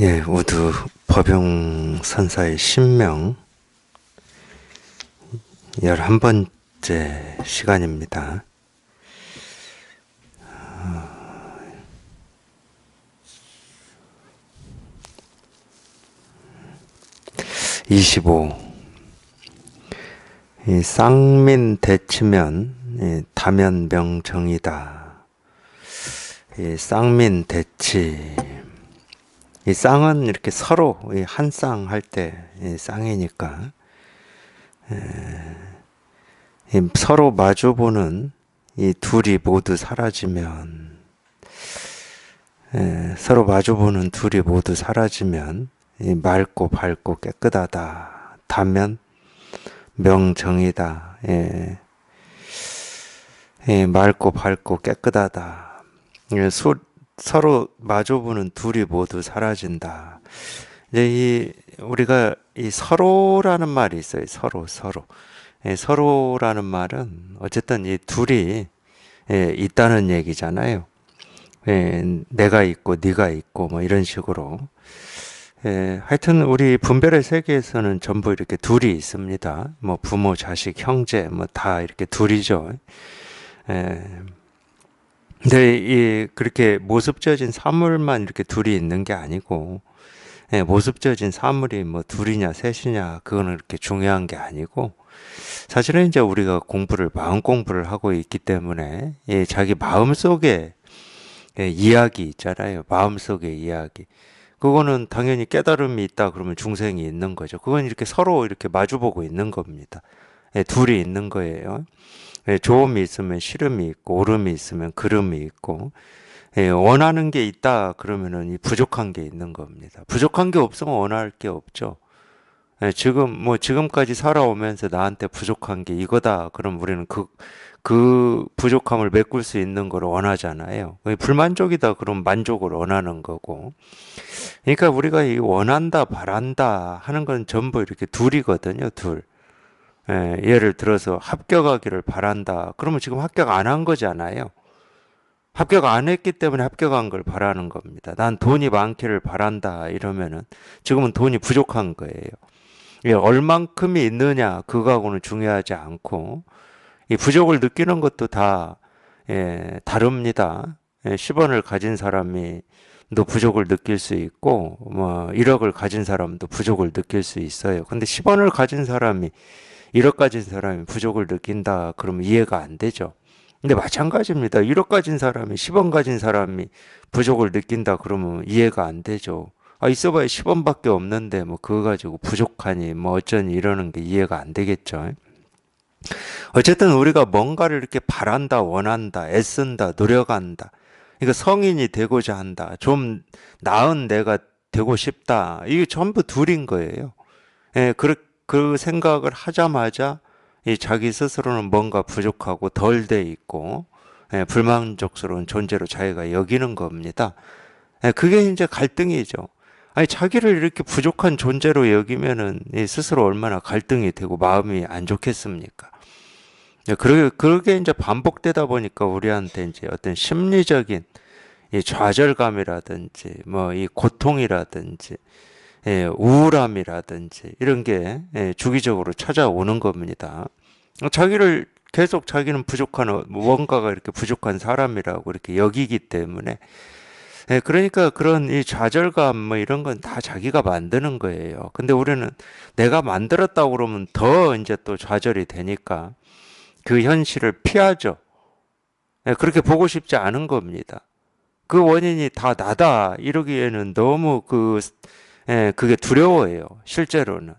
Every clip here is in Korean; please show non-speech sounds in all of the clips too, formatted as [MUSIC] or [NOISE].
예, 우드 법용 선사의 신명 11번째 시간입니다. 이십이 쌍민 대치면 다면명정이다. 이 쌍민 대치 이 쌍은 이렇게 서로 한 쌍 할 때 쌍이니까 서로 마주보는 이 둘이 모두 사라지면 서로 마주보는 둘이 모두 사라지면 맑고 밝고 깨끗하다 다면 명정이다 예. 맑고 밝고 깨끗하다. 서로 마주보는 둘이 모두 사라진다. 이제 이 우리가 이 서로라는 말이 있어요. 서로 서로. 예, 서로라는 말은 어쨌든 이 둘이 예, 있다는 얘기잖아요. 예, 내가 있고 네가 있고 뭐 이런 식으로. 예, 하여튼 우리 분별의 세계에서는 전부 이렇게 둘이 있습니다. 뭐 부모, 자식, 형제 뭐 다 이렇게 둘이죠. 예. 근데 이 그렇게 모습져진 사물만 이렇게 둘이 있는 게 아니고 예, 모습져진 사물이 뭐 둘이냐 셋이냐 그거는 이렇게 중요한 게 아니고 사실은 이제 우리가 공부를 마음 공부를 하고 있기 때문에 예, 자기 마음 속에 예, 이야기 있잖아요 마음 속에 이야기 그거는 당연히 깨달음이 있다 그러면 중생이 있는 거죠 그건 이렇게 서로 이렇게 마주보고 있는 겁니다 예, 둘이 있는 거예요. 예, 좋음이 있으면 싫음이 있고 오름이 있으면 그름이 있고 예, 원하는 게 있다 그러면은 부족한 게 있는 겁니다. 부족한 게 없으면 원할 게 없죠. 지금 뭐 지금까지 살아오면서 나한테 부족한 게 이거다 그럼 우리는 그그 그 부족함을 메꿀 수 있는 걸 원하잖아요. 불만족이다 그럼 만족을 원하는 거고. 그러니까 우리가 이 원한다 바란다 하는 건 전부 이렇게 둘이거든요. 둘. 예, 를 들어서 합격하기를 바란다. 그러면 지금 합격 안 한 거잖아요. 합격 안 했기 때문에 합격한 걸 바라는 겁니다. 난 돈이 많기를 바란다. 이러면은 지금은 돈이 부족한 거예요. 예, 얼만큼이 있느냐 그거하고는 중요하지 않고 이 부족을 느끼는 것도 다 예, 다릅니다. 예, 10원을 가진 사람이 도 부족을 느낄 수 있고 뭐 1억을 가진 사람도 부족을 느낄 수 있어요. 근데 10원을 가진 사람이 1억까지 사람이 부족을 느낀다 그러면 이해가 안 되죠. 근데 마찬가지입니다. 1억 가진 사람이 10원 가진 사람이 부족을 느낀다 그러면 이해가 안 되죠. 아 있어봐야 10원밖에 없는데 뭐 그거 가지고 부족하니 뭐 어쩌니 이러는 게 이해가 안 되겠죠. 어쨌든 우리가 뭔가를 이렇게 바란다, 원한다, 애쓴다, 노력한다. 그러니까 성인이 되고자 한다. 좀 나은 내가 되고 싶다. 이게 전부 둘인 거예요. 예, 그렇게 그 생각을 하자마자 이 자기 스스로는 뭔가 부족하고 덜 돼 있고 예, 불만족스러운 존재로 자기가 여기는 겁니다. 예, 그게 이제 갈등이죠. 아니 자기를 이렇게 부족한 존재로 여기면은 이 스스로 얼마나 갈등이 되고 마음이 안 좋겠습니까? 예, 그러게 그러게 이제 반복되다 보니까 우리한테 이제 어떤 심리적인 이 좌절감이라든지 뭐 이 고통이라든지 예, 우울함이라든지 이런 게 예, 주기적으로 찾아오는 겁니다. 자기를 계속 자기는 부족한 무언가가 이렇게 부족한 사람이라고 이렇게 여기기 때문에 예, 그러니까 그런 이 좌절감 뭐 이런 건 다 자기가 만드는 거예요. 근데 우리는 내가 만들었다고 그러면 더 이제 또 좌절이 되니까 그 현실을 피하죠. 그렇게 보고 싶지 않은 겁니다. 그 원인이 다 나다 이러기에는 너무 그 예, 그게 두려워해요. 실제로는.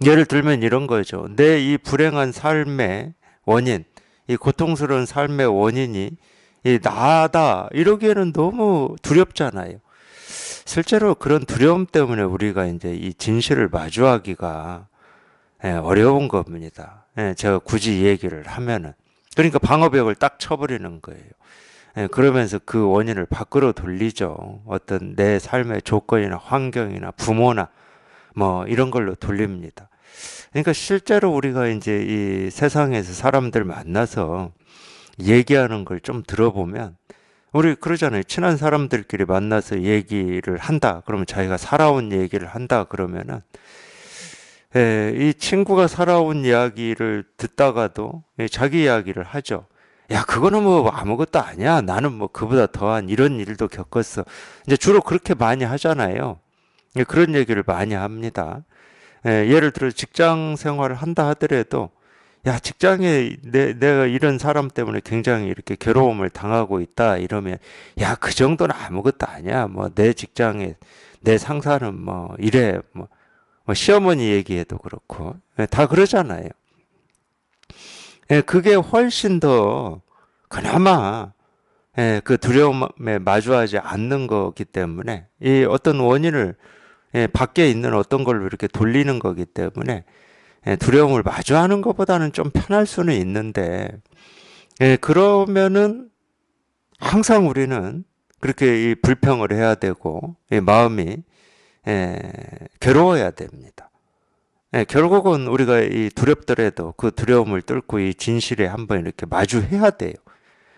예를 들면 이런 거죠. 내 이 불행한 삶의 원인, 이 고통스러운 삶의 원인이 이 나다 이러기에는 너무 두렵잖아요. 실제로 그런 두려움 때문에 우리가 이제 이 진실을 마주하기가 예, 어려운 겁니다. 예, 제가 굳이 이 얘기를 하면은 그러니까 방어벽을 딱 쳐버리는 거예요. 예, 그러면서 그 원인을 밖으로 돌리죠. 어떤 내 삶의 조건이나 환경이나 부모나 뭐 이런 걸로 돌립니다. 그러니까 실제로 우리가 이제 이 세상에서 사람들 만나서 얘기하는 걸 좀 들어보면 우리 그러잖아요. 친한 사람들끼리 만나서 얘기를 한다. 그러면 자기가 살아온 얘기를 한다. 그러면은 예, 이 친구가 살아온 이야기를 듣다가도 예, 자기 이야기를 하죠. 야, 그거는 뭐 아무것도 아니야. 나는 뭐 그보다 더한 이런 일도 겪었어. 이제 주로 그렇게 많이 하잖아요. 예, 그런 얘기를 많이 합니다. 예, 를 들어 직장 생활을 한다 하더라도 야, 직장에 내, 내가 이런 사람 때문에 굉장히 이렇게 괴로움을 당하고 있다 이러면 야, 그 정도는 아무것도 아니야. 뭐 내 직장에 내 상사는 뭐 이래 뭐, 뭐 시어머니 얘기해도 그렇고 예, 다 그러잖아요. 예, 그게 훨씬 더 그나마 예, 그 두려움에 마주하지 않는 거기 때문에 이 어떤 원인을 예, 밖에 있는 어떤 걸로 이렇게 돌리는 거기 때문에 예, 두려움을 마주하는 것보다는 좀 편할 수는 있는데 예, 그러면은 항상 우리는 그렇게 이 불평을 해야 되고 예, 마음이 예, 괴로워야 됩니다. 예, 결국은 우리가 이 두렵더라도 그 두려움을 뚫고 이 진실에 한번 이렇게 마주해야 돼요.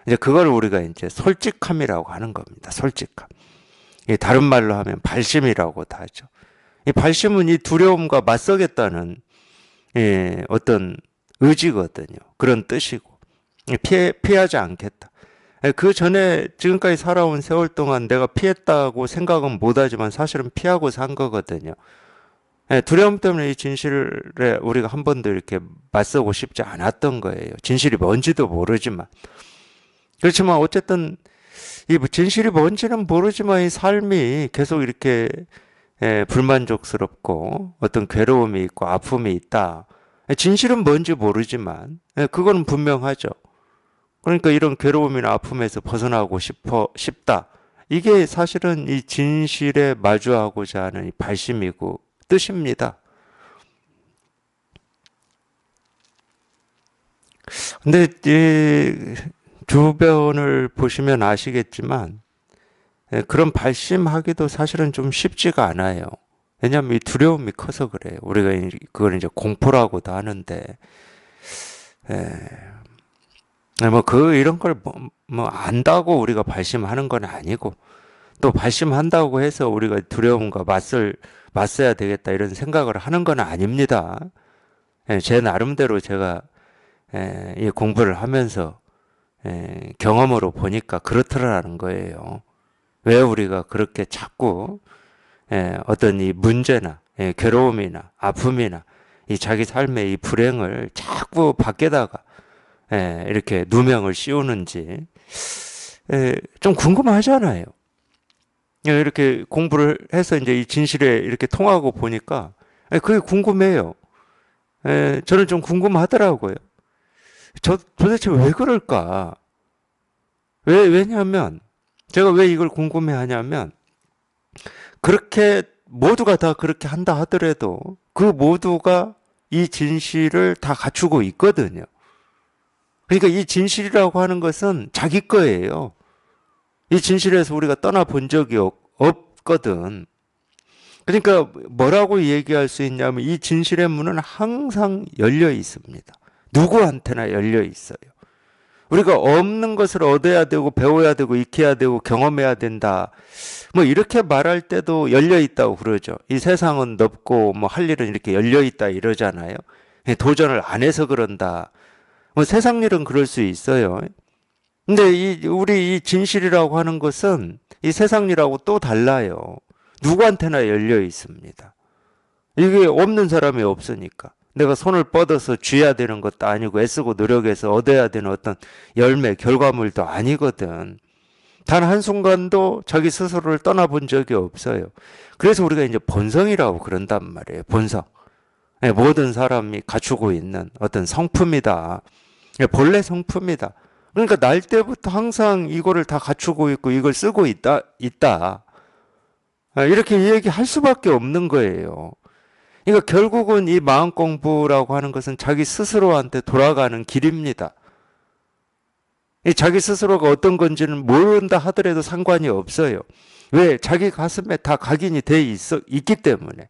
이제 그걸 우리가 이제 솔직함이라고 하는 겁니다. 솔직함. 이 다른 말로 하면 발심이라고도 하죠. 이 발심은 이 두려움과 맞서겠다는 예, 어떤 의지거든요. 그런 뜻이고 피해 피하지 않겠다. 예, 그 전에 지금까지 살아온 세월 동안 내가 피했다고 생각은 못하지만 사실은 피하고 산 거거든요. 예, 두려움 때문에 이 진실에 우리가 한 번도 이렇게 맞서고 싶지 않았던 거예요. 진실이 뭔지도 모르지만. 그렇지만 어쨌든 이 진실이 뭔지는 모르지만 이 삶이 계속 이렇게 예, 불만족스럽고 어떤 괴로움이 있고 아픔이 있다. 진실은 뭔지 모르지만 예, 그건 분명하죠. 그러니까 이런 괴로움이나 아픔에서 벗어나고 싶어 싶다. 이게 사실은 이 진실에 마주하고자 하는 발심이고 뜻입니다. 근데 이 주변을 보시면 아시겠지만 예, 그런 발심하기도 사실은 좀 쉽지가 않아요. 왜냐하면 이 두려움이 커서 그래요. 우리가 그걸 이제 공포라고도 하는데, 예. 예, 뭐그 이런 걸 뭐, 뭐 안다고 우리가 발심하는 건 아니고 또 발심한다고 해서 우리가 두려움과 맞설 맞서야 되겠다 이런 생각을 하는 건 아닙니다. 제 나름대로 제가 공부를 하면서 에, 예, 경험으로 보니까 그렇더라는 거예요. 왜 우리가 그렇게 자꾸 에, 예, 어떤 이 문제나 에, 예, 괴로움이나 아픔이나 이 자기 삶의 이 불행을 자꾸 밖에다가 에, 이렇게 누명을 씌우는지 에, 좀 궁금하잖아요. 이렇게 공부를 해서 이제 이 진실에 이렇게 통하고 보니까 그게 궁금해요. 에, 저는 좀 궁금하더라고요. 저 도대체 왜 그럴까? 왜 왜냐하면 제가 왜 이걸 궁금해하냐면 그렇게 모두가 다 그렇게 한다 하더라도 그 모두가 이 진실을 다 갖추고 있거든요. 그러니까 이 진실이라고 하는 것은 자기 거예요. 이 진실에서 우리가 떠나본 적이 없거든. 그러니까 뭐라고 얘기할 수 있냐면 이 진실의 문은 항상 열려 있습니다. 누구한테나 열려 있어요. 우리가 없는 것을 얻어야 되고 배워야 되고 익혀야 되고 경험해야 된다. 뭐 이렇게 말할 때도 열려 있다고 그러죠. 이 세상은 넓고 뭐 할 일은 이렇게 열려 있다 이러잖아요. 예, 도전을 안 해서 그런다. 뭐 세상 일은 그럴 수 있어요. 근데 이 우리 이 진실이라고 하는 것은 이 세상 일하고 또 달라요. 누구한테나 열려 있습니다. 이게 없는 사람이 없으니까. 내가 손을 뻗어서 쥐야 어 되는 것도 아니고 애쓰고 노력해서 얻어야 되는 어떤 열매, 결과물도 아니거든. 단 한순간도 자기 스스로를 떠나본 적이 없어요. 그래서 우리가 이제 본성이라고 그런단 말이에요. 본성. 예, 모든 사람이 갖추고 있는 어떤 성품이다. 예, 본래 성품이다. 그러니까 날 때부터 항상 이거를 다 갖추고 있고 이걸 쓰고 있다, 있다. 아, 이렇게 얘기할 수밖에 없는 거예요. 그러니까 결국은 이 마음 공부라고 하는 것은 자기 스스로한테 돌아가는 길입니다. 자기 스스로가 어떤 건지는 모른다 하더라도 상관이 없어요. 왜? 자기 가슴에 다 각인이 돼 있어, 있기 때문에.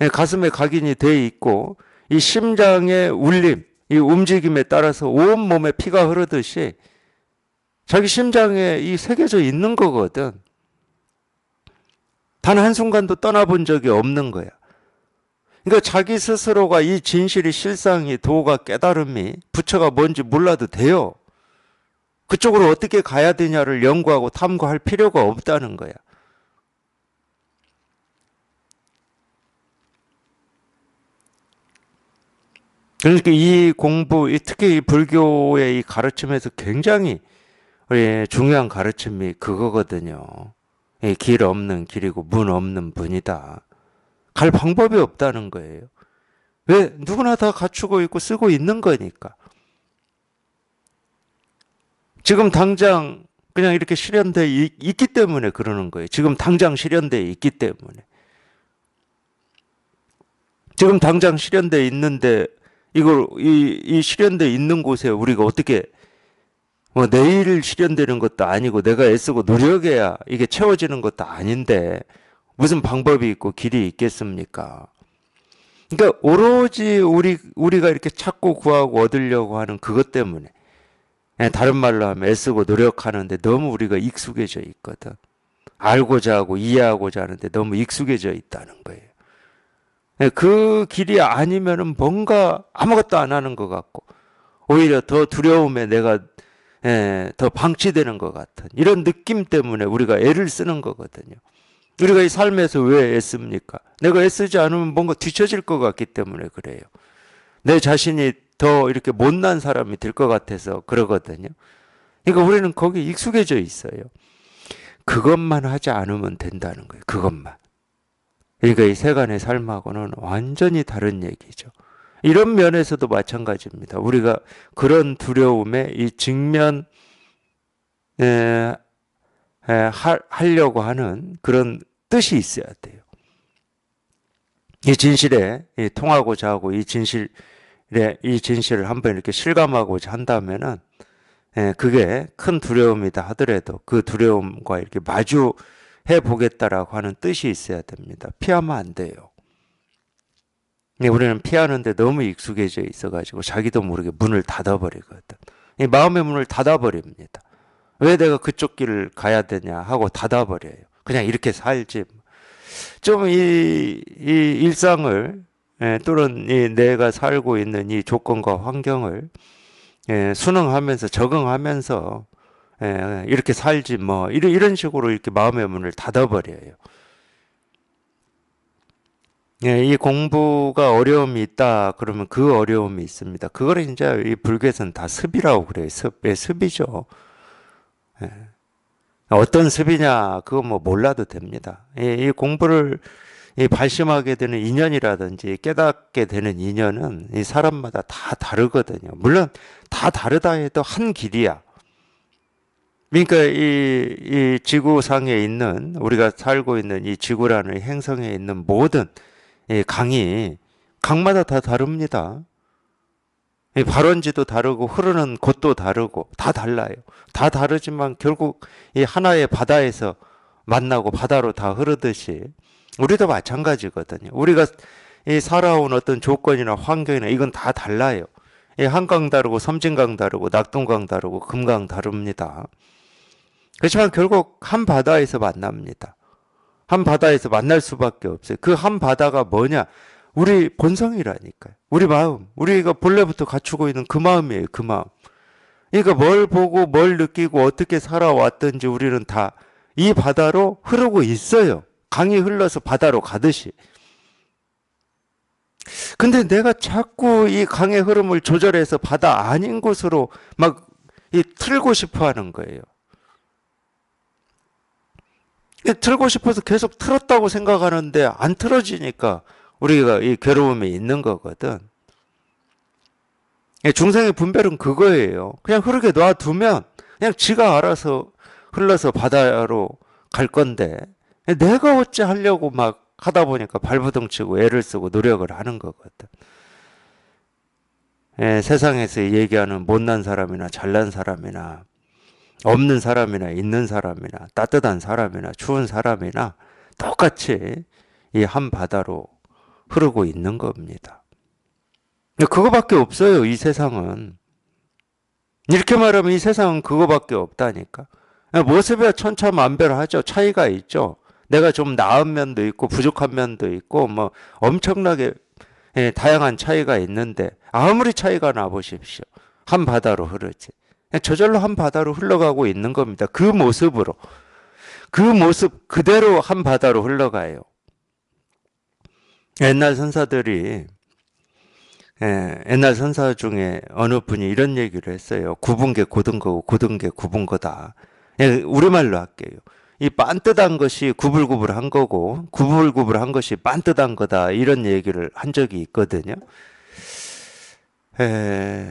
예, 가슴에 각인이 돼 있고, 이 심장의 울림, 이 움직임에 따라서 온 몸에 피가 흐르듯이 자기 심장에 이 새겨져 있는 거거든. 단 한순간도 떠나본 적이 없는 거야. 그러니까 자기 스스로가 이 진실이 실상이 도가 깨달음이 부처가 뭔지 몰라도 돼요. 그쪽으로 어떻게 가야 되냐를 연구하고 탐구할 필요가 없다는 거야. 그러니까 이 공부, 특히 이 불교의 이 가르침에서 굉장히 예, 중요한 가르침이 그거거든요. 예, 길 없는 길이고 문 없는 분이다. 갈 방법이 없다는 거예요. 왜? 누구나 다 갖추고 있고 쓰고 있는 거니까. 지금 당장 그냥 이렇게 실현돼 있기 때문에 그러는 거예요. 지금 당장 실현돼 있기 때문에. 지금 당장 실현돼 있는데 이걸 이, 이 실현돼 있는 곳에 우리가 어떻게 뭐 내일 실현되는 것도 아니고 내가 애쓰고 노력해야 이게 채워지는 것도 아닌데 무슨 방법이 있고 길이 있겠습니까? 그러니까 오로지 우리 우리가 이렇게 찾고 구하고 얻으려고 하는 그것 때문에 예, 다른 말로 하면 애쓰고 노력하는데 너무 우리가 익숙해져 있거든. 알고자 하고 이해하고자 하는데 너무 익숙해져 있다는 거예요. 예, 그 길이 아니면 뭔가 아무것도 안 하는 것 같고 오히려 더 두려움에 내가 예, 더 방치되는 것 같은 이런 느낌 때문에 우리가 애를 쓰는 거거든요. 우리가 이 삶에서 왜 애씁니까? 내가 애쓰지 않으면 뭔가 뒤처질 것 같기 때문에 그래요. 내 자신이 더 이렇게 못난 사람이 될 것 같아서 그러거든요. 그러니까 우리는 거기 익숙해져 있어요. 그것만 하지 않으면 된다는 거예요. 그것만. 그러니까 이 세간의 삶하고는 완전히 다른 얘기죠. 이런 면에서도 마찬가지입니다. 우리가 그런 두려움에 이 직면 에, 예, 하, 려고 하는 그런 뜻이 있어야 돼요. 이 진실에 통하고자 하고 이 진실에 이 진실을 한번 이렇게 실감하고자 한다면은 예, 그게 큰 두려움이다 하더라도 그 두려움과 이렇게 마주해 보겠다라고 하는 뜻이 있어야 됩니다. 피하면 안 돼요. 예, 우리는 피하는데 너무 익숙해져 있어가지고 자기도 모르게 문을 닫아버리거든. 마음의 문을 닫아버립니다. 왜 내가 그쪽 길을 가야 되냐 하고 닫아버려요. 그냥 이렇게 살지. 좀 이, 이 일상을, 예, 또는 이 내가 살고 있는 이 조건과 환경을, 예, 순응하면서, 적응하면서, 예, 이렇게 살지 뭐, 이런, 이런 식으로 이렇게 마음의 문을 닫아버려요. 예, 이 공부가 어려움이 있다 그러면 그 어려움이 있습니다. 그걸 이제 이 불교에서는 다 습이라고 그래요. 습, 예, 습이죠. 예. 어떤 습이냐 그거 뭐 몰라도 됩니다. 이 공부를 발심하게 되는 인연이라든지 깨닫게 되는 인연은 이 사람마다 다 다르거든요. 물론 다 다르다 해도 한 길이야. 그러니까 이, 이 지구상에 있는 우리가 살고 있는 이 지구라는 행성에 있는 모든 이 강이 강마다 다 다릅니다. 발원지도 다르고 흐르는 곳도 다르고 다 달라요. 다 다르지만 결국 이 하나의 바다에서 만나고 바다로 다 흐르듯이 우리도 마찬가지거든요. 우리가 이 살아온 어떤 조건이나 환경이나 이건 다 달라요. 이 한강 다르고 섬진강 다르고 낙동강 다르고 금강 다릅니다. 그렇지만 결국 한 바다에서 만납니다. 한 바다에서 만날 수밖에 없어요. 그 한 바다가 뭐냐? 우리 본성이라니까요. 우리 마음. 우리가 본래부터 갖추고 있는 그 마음이에요. 그 마음. 그러니까 뭘 보고 뭘 느끼고 어떻게 살아왔든지 우리는 다 이 바다로 흐르고 있어요. 강이 흘러서 바다로 가듯이. 근데 내가 자꾸 이 강의 흐름을 조절해서 바다 아닌 곳으로 막 이 틀고 싶어 하는 거예요. 틀고 싶어서 계속 틀었다고 생각하는데 안 틀어지니까 우리가 이 괴로움이 있는 거거든. 중생의 분별은 그거예요. 그냥 흐르게 놔두면 그냥 지가 알아서 흘러서 바다로 갈 건데 내가 어찌 하려고 막 하다 보니까 발부둥치고 애를 쓰고 노력을 하는 거거든. 예, 세상에서 얘기하는 못난 사람이나 잘난 사람이나 없는 사람이나 있는 사람이나 따뜻한 사람이나 추운 사람이나 똑같이 이 한 바다로 흐르고 있는 겁니다. 그거밖에 없어요, 이 세상은. 이렇게 말하면 이 세상은 그거밖에 없다니까. 모습에 천차만별하죠. 차이가 있죠. 내가 좀 나은 면도 있고 부족한 면도 있고 뭐 엄청나게 예, 다양한 차이가 있는데 아무리 차이가 나 보십시오. 한 바다로 흐르지. 저절로 한 바다로 흘러가고 있는 겁니다. 그 모습으로. 그 모습 그대로 한 바다로 흘러가요. 옛날 선사들이 예, 옛날 선사 중에 어느 분이 이런 얘기를 했어요. 굽은 게 굳은 거고 굳은 게 굽은 거다. 예, 우리말로 할게요. 이빤듯한 것이 구불구불한 거고 구불구불한 것이 빤듯한 거다 이런 얘기를 한 적이 있거든요. 예,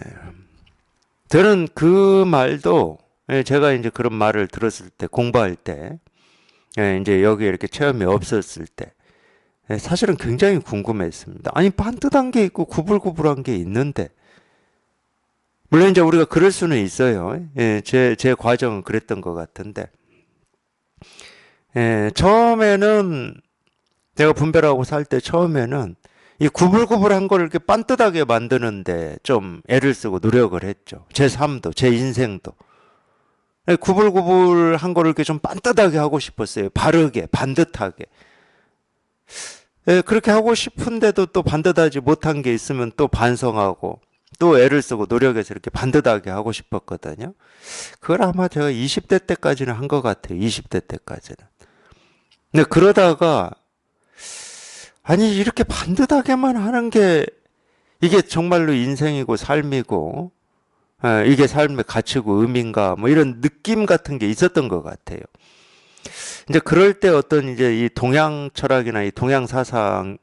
저는 그 말도 예, 제가 이제 그런 말을 들었을 때 공부할 때 예, 이제 여기 이렇게 체험이 없었을 때 예, 사실은 굉장히 궁금했습니다. 아니 반듯한 게 있고 구불구불한 게 있는데 물론 이제 우리가 그럴 수는 있어요. 예, 제, 제 과정은 그랬던 것 같은데 예, 처음에는 내가 분별하고 살 때 처음에는 이 구불구불한 걸 이렇게 빤듯하게 만드는데 좀 애를 쓰고 노력을 했죠. 제 삶도, 제 인생도. 예, 구불구불한 거를 이렇게 좀 빤듯하게 하고 싶었어요. 바르게, 반듯하게. 예, 그렇게 하고 싶은데도 또 반듯하지 못한 게 있으면 또 반성하고 또 애를 쓰고 노력해서 이렇게 반듯하게 하고 싶었거든요. 그걸 아마 제가 20대 때까지는 한 것 같아요. 20대 때까지는. 근데 그러다가 아니 이렇게 반듯하게만 하는 게 이게 정말로 인생이고 삶이고 예, 이게 삶의 가치고 의미인가 뭐 이런 느낌 같은 게 있었던 것 같아요. 이제 그럴 때 어떤 이제 이 동양 철학이나 이 동양 사상에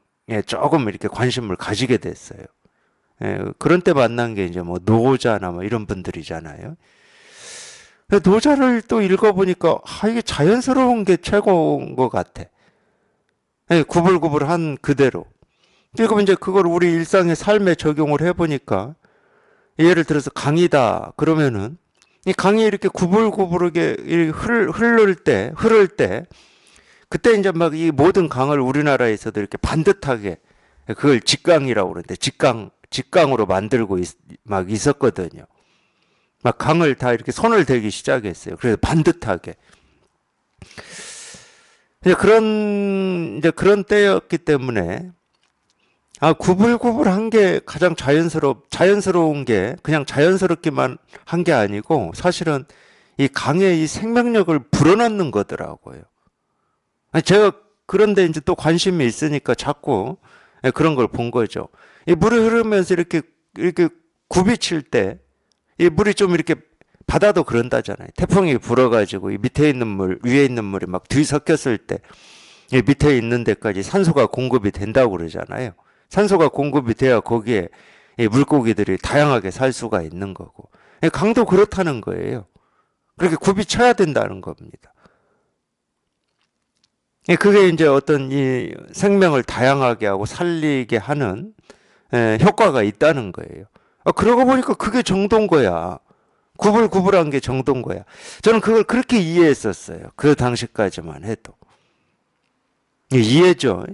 조금 이렇게 관심을 가지게 됐어요. 예, 그런 때 만난 게 이제 뭐 노자나 뭐 이런 분들이잖아요. 노자를 또 읽어보니까 아, 이게 자연스러운 게 최고인 것 같아. 예, 구불구불한 그대로. 그리고 이제 그걸 우리 일상의 삶에 적용을 해보니까 예를 들어서 강이다 그러면은 이 강이 이렇게 구불구불하게 흐를 때, 흐를 때, 그때 이제 막 이 모든 강을 우리나라에서도 이렇게 반듯하게 그걸 직강이라고 그러는데 직강, 직강으로 만들고 있, 막 있었거든요. 막 강을 다 이렇게 손을 대기 시작했어요. 그래서 반듯하게. 이제 그런, 이제 그런 때였기 때문에 아, 구불구불한 게 가장 자연스럽, 자연스러운 게 그냥 자연스럽기만 한 게 아니고 사실은 이 강의 이 생명력을 불어넣는 거더라고요. 제가 그런데 이제 또 관심이 있으니까 자꾸 예, 그런 걸 본 거죠. 이 물이 흐르면서 이렇게, 이렇게 굽이칠 때 이 물이 좀 이렇게 바다도 그런다잖아요. 태풍이 불어가지고 이 밑에 있는 물, 위에 있는 물이 막 뒤섞였을 때 이 밑에 있는 데까지 산소가 공급이 된다고 그러잖아요. 산소가 공급이 돼야 거기에 물고기들이 다양하게 살 수가 있는 거고. 강도 그렇다는 거예요. 그렇게 굽이쳐야 된다는 겁니다. 그게 이제 어떤 이 생명을 다양하게 하고 살리게 하는 효과가 있다는 거예요. 아, 그러고 보니까 그게 정도인 거야. 구불구불한 게 정도인 거야. 저는 그걸 그렇게 이해했었어요. 그 당시까지만 해도. 이해죠.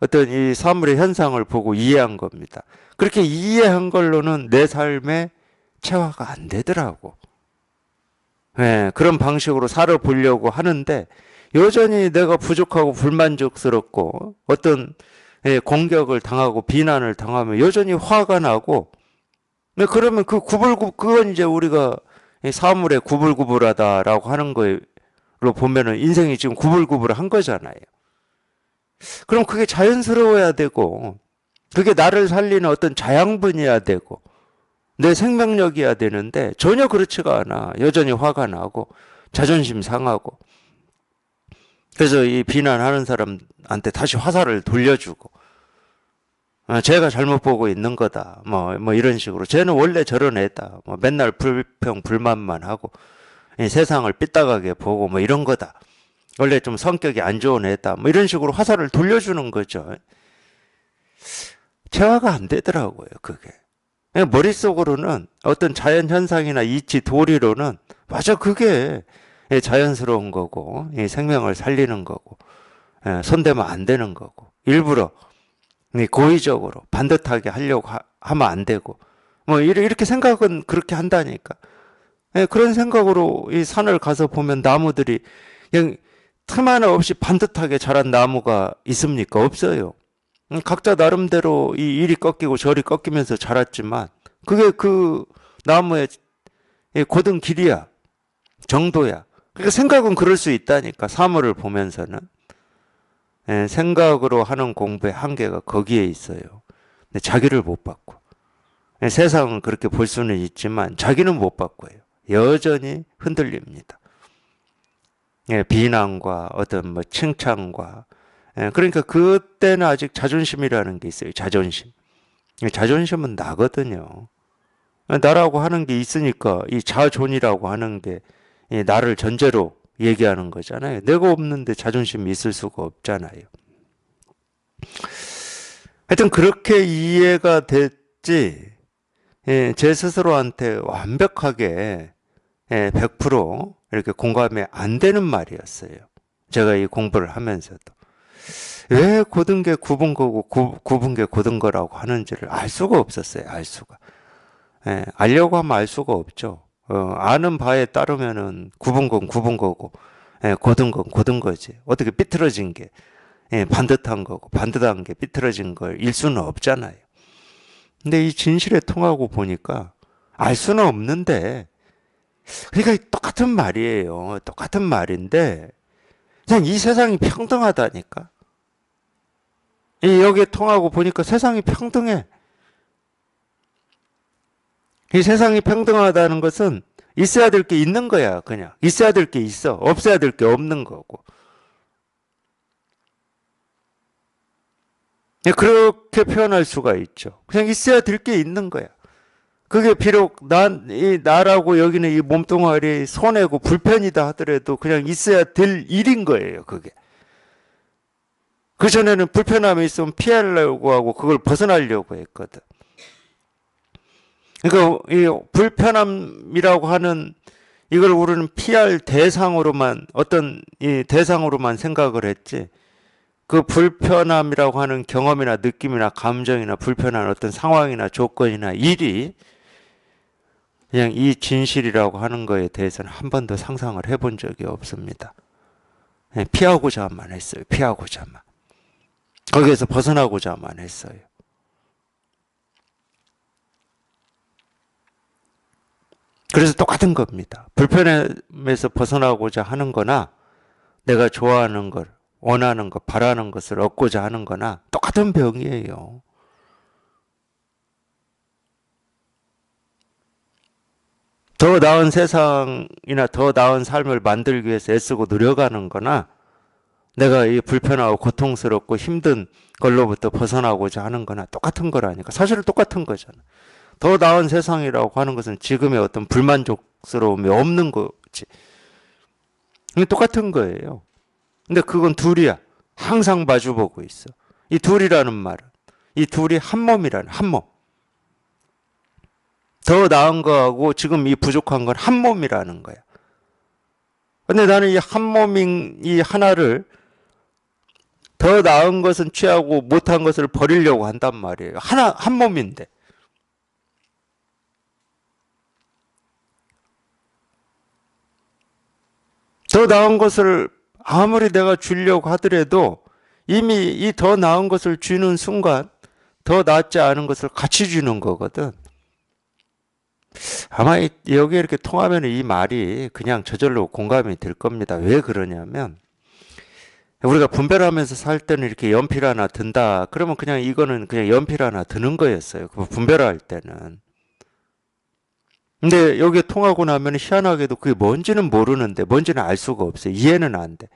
어떤 이 사물의 현상을 보고 이해한 겁니다. 그렇게 이해한 걸로는 내 삶에 체화가 안 되더라고. 네, 그런 방식으로 살아보려고 하는데 여전히 내가 부족하고 불만족스럽고 어떤 예, 공격을 당하고 비난을 당하면 여전히 화가 나고 네, 그러면 그 구불구 그건 이제 우리가 사물의 구불구불하다라고 하는 거로 보면은 인생이 지금 구불구불한 거잖아요. 그럼 그게 자연스러워야 되고, 그게 나를 살리는 어떤 자양분이야 되고, 내 생명력이야 되는데, 전혀 그렇지가 않아. 여전히 화가 나고, 자존심 상하고. 그래서 이 비난하는 사람한테 다시 화살을 돌려주고, 아, 제가 잘못 보고 있는 거다. 뭐, 뭐 이런 식으로. 쟤는 원래 저런 애다. 뭐 맨날 불평, 불만만 하고, 세상을 삐딱하게 보고 뭐 이런 거다. 원래 좀 성격이 안 좋은 애다. 뭐 이런 식으로 화살을 돌려주는 거죠. 체화가 안 되더라고요, 그게. 머릿속으로는 어떤 자연현상이나 이치, 도리로는, 맞아, 그게 예, 자연스러운 거고, 예, 생명을 살리는 거고, 예, 손대면 안 되는 거고, 일부러 고의적으로 반듯하게 하려고 하, 면안 되고, 뭐, 이렇게 생각은 그렇게 한다니까. 그런 생각으로 이 산을 가서 보면 나무들이 그냥 틈 하나 없이 반듯하게 자란 나무가 있습니까? 없어요. 음, 각자 나름대로 이 일이 꺾이고 저리 꺾이면서 자랐지만 그게 그 나무의 고등 길이야. 정도야. 그러니까 생각은 그럴 수 있다니까. 사물을 보면서는. 예, 생각으로 하는 공부의 한계가 거기에 있어요. 근데 자기를 못 바꿔. 예, 세상은 그렇게 볼 수는 있지만 자기는 못 바꿔요. 여전히 흔들립니다. 예, 비난과 어떤 뭐 칭찬과 예, 그러니까 그때는 아직 자존심이라는 게 있어요. 자존심. 예, 자존심은 나거든요. 나라고 하는 게 있으니까 이 자존이라고 하는 게 예, 나를 전제로 얘기하는 거잖아요. 내가 없는데 자존심이 있을 수가 없잖아요. 하여튼 그렇게 이해가 됐지 예, 제 스스로한테 완벽하게 100% 예, 이렇게 공감이 안 되는 말이었어요. 제가 이 공부를 하면서도. 왜 고등계 굽은 거고 구, 굽은 게 고든 거라고 하는지를 알 수가 없었어요. 알 수가. 예, 알려고 하면 알 수가 없죠. 어, 아는 바에 따르면은 굽은 건 굽은 거고 예, 고든 건 고든 거지. 어떻게 삐뚤어진 게 예, 반듯한 거고 반듯한 게 삐뚤어진 걸 일 수는 없잖아요. 근데 이 진실에 통하고 보니까 알 수는 없는데 그러니까 똑같은 말이에요. 똑같은 말인데 그냥 이 세상이 평등하다니까. 여기에 통하고 보니까 세상이 평등해. 이 세상이 평등하다는 것은 있어야 될 게 있는 거야, 그냥. 있어야 될 게 있어. 없어야 될 게 없는 거고. 그렇게 표현할 수가 있죠. 그냥 있어야 될 게 있는 거야. 그게 비록 난, 이, 나라고 여기는 이 몸뚱아리 손해고 불편이다 하더라도 그냥 있어야 될 일인 거예요, 그게. 그전에는 불편함이 있으면 피하려고 하고 그걸 벗어나려고 했거든. 그러니까 이 불편함이라고 하는 이걸 우리는 피할 대상으로만 어떤 이 대상으로만 생각을 했지. 그 불편함이라고 하는 경험이나 느낌이나 감정이나 불편한 어떤 상황이나 조건이나 일이 그냥 이 진실이라고 하는 거에 대해서는 한 번도 상상을 해본 적이 없습니다. 예, 피하고자만 했어요. 피하고자만. 거기에서 벗어나고자만 했어요. 그래서 똑같은 겁니다. 불편함에서 벗어나고자 하는 거나 내가 좋아하는 걸, 원하는 것, 바라는 것을 얻고자 하는 거나 똑같은 병이에요. 더 나은 세상이나 더 나은 삶을 만들기 위해서 애쓰고 노력하는 거나 내가 이 불편하고 고통스럽고 힘든 걸로부터 벗어나고자 하는 거나 똑같은 거라니까. 사실은 똑같은 거잖아. 더 나은 세상이라고 하는 것은 지금의 어떤 불만족스러움이 없는 거지. 똑같은 거예요. 근데 그건 둘이야. 항상 마주보고 있어. 이 둘이라는 말은. 이 둘이 한 몸이라는, 한 몸. 더 나은 거하고 지금 이 부족한 건한 몸이라는 거야. 근데 나는 이 한 몸인 이 하나를 더 나은 것은 취하고 못한 것을 버리려고 한단 말이에요. 하나, 한 몸인데. 더 나은 것을 아무리 내가 주려고 하더라도 이미 이 더 나은 것을 주는 순간 더 낫지 않은 것을 같이 주는 거거든. 아마 여기에 이렇게 통하면 이 말이 그냥 저절로 공감이 될 겁니다. 왜 그러냐면 우리가 분별하면서 살 때는 이렇게 연필 하나 든다. 그러면 그냥 이거는 그냥 연필 하나 드는 거였어요. 그 분별할 때는. 근데 여기에 통하고 나면 희한하게도 그게 뭔지는 모르는데 뭔지는 알 수가 없어요. 이해는 안 돼.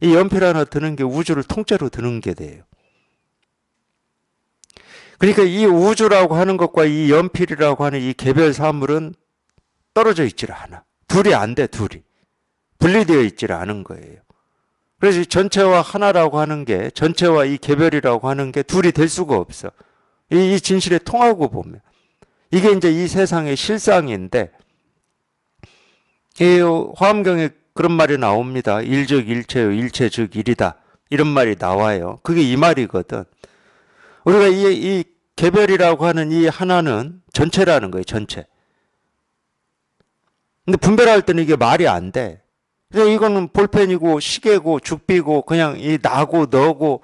이 연필 하나 드는 게 우주를 통째로 드는 게 돼요. 그러니까 이 우주라고 하는 것과 이 연필이라고 하는 이 개별 사물은 떨어져 있지를 않아. 둘이 안 돼, 둘이. 분리되어 있지를 않은 거예요. 그래서 전체와 하나라고 하는 게, 전체와 이 개별이라고 하는 게 둘이 될 수가 없어. 이, 이 진실에 통하고 보면. 이게 이제 이 세상의 실상인데, 이 화엄경에 그런 말이 나옵니다. 일즉 일체요, 일체 즉 일이다. 이런 말이 나와요. 그게 이 말이거든. 우리가 이, 이 개별이라고 하는 이 하나는 전체라는 거예요, 전체. 근데 분별할 때는 이게 말이 안 돼. 그래서 이거는 볼펜이고 시계고 죽비고 그냥 이 나고 너고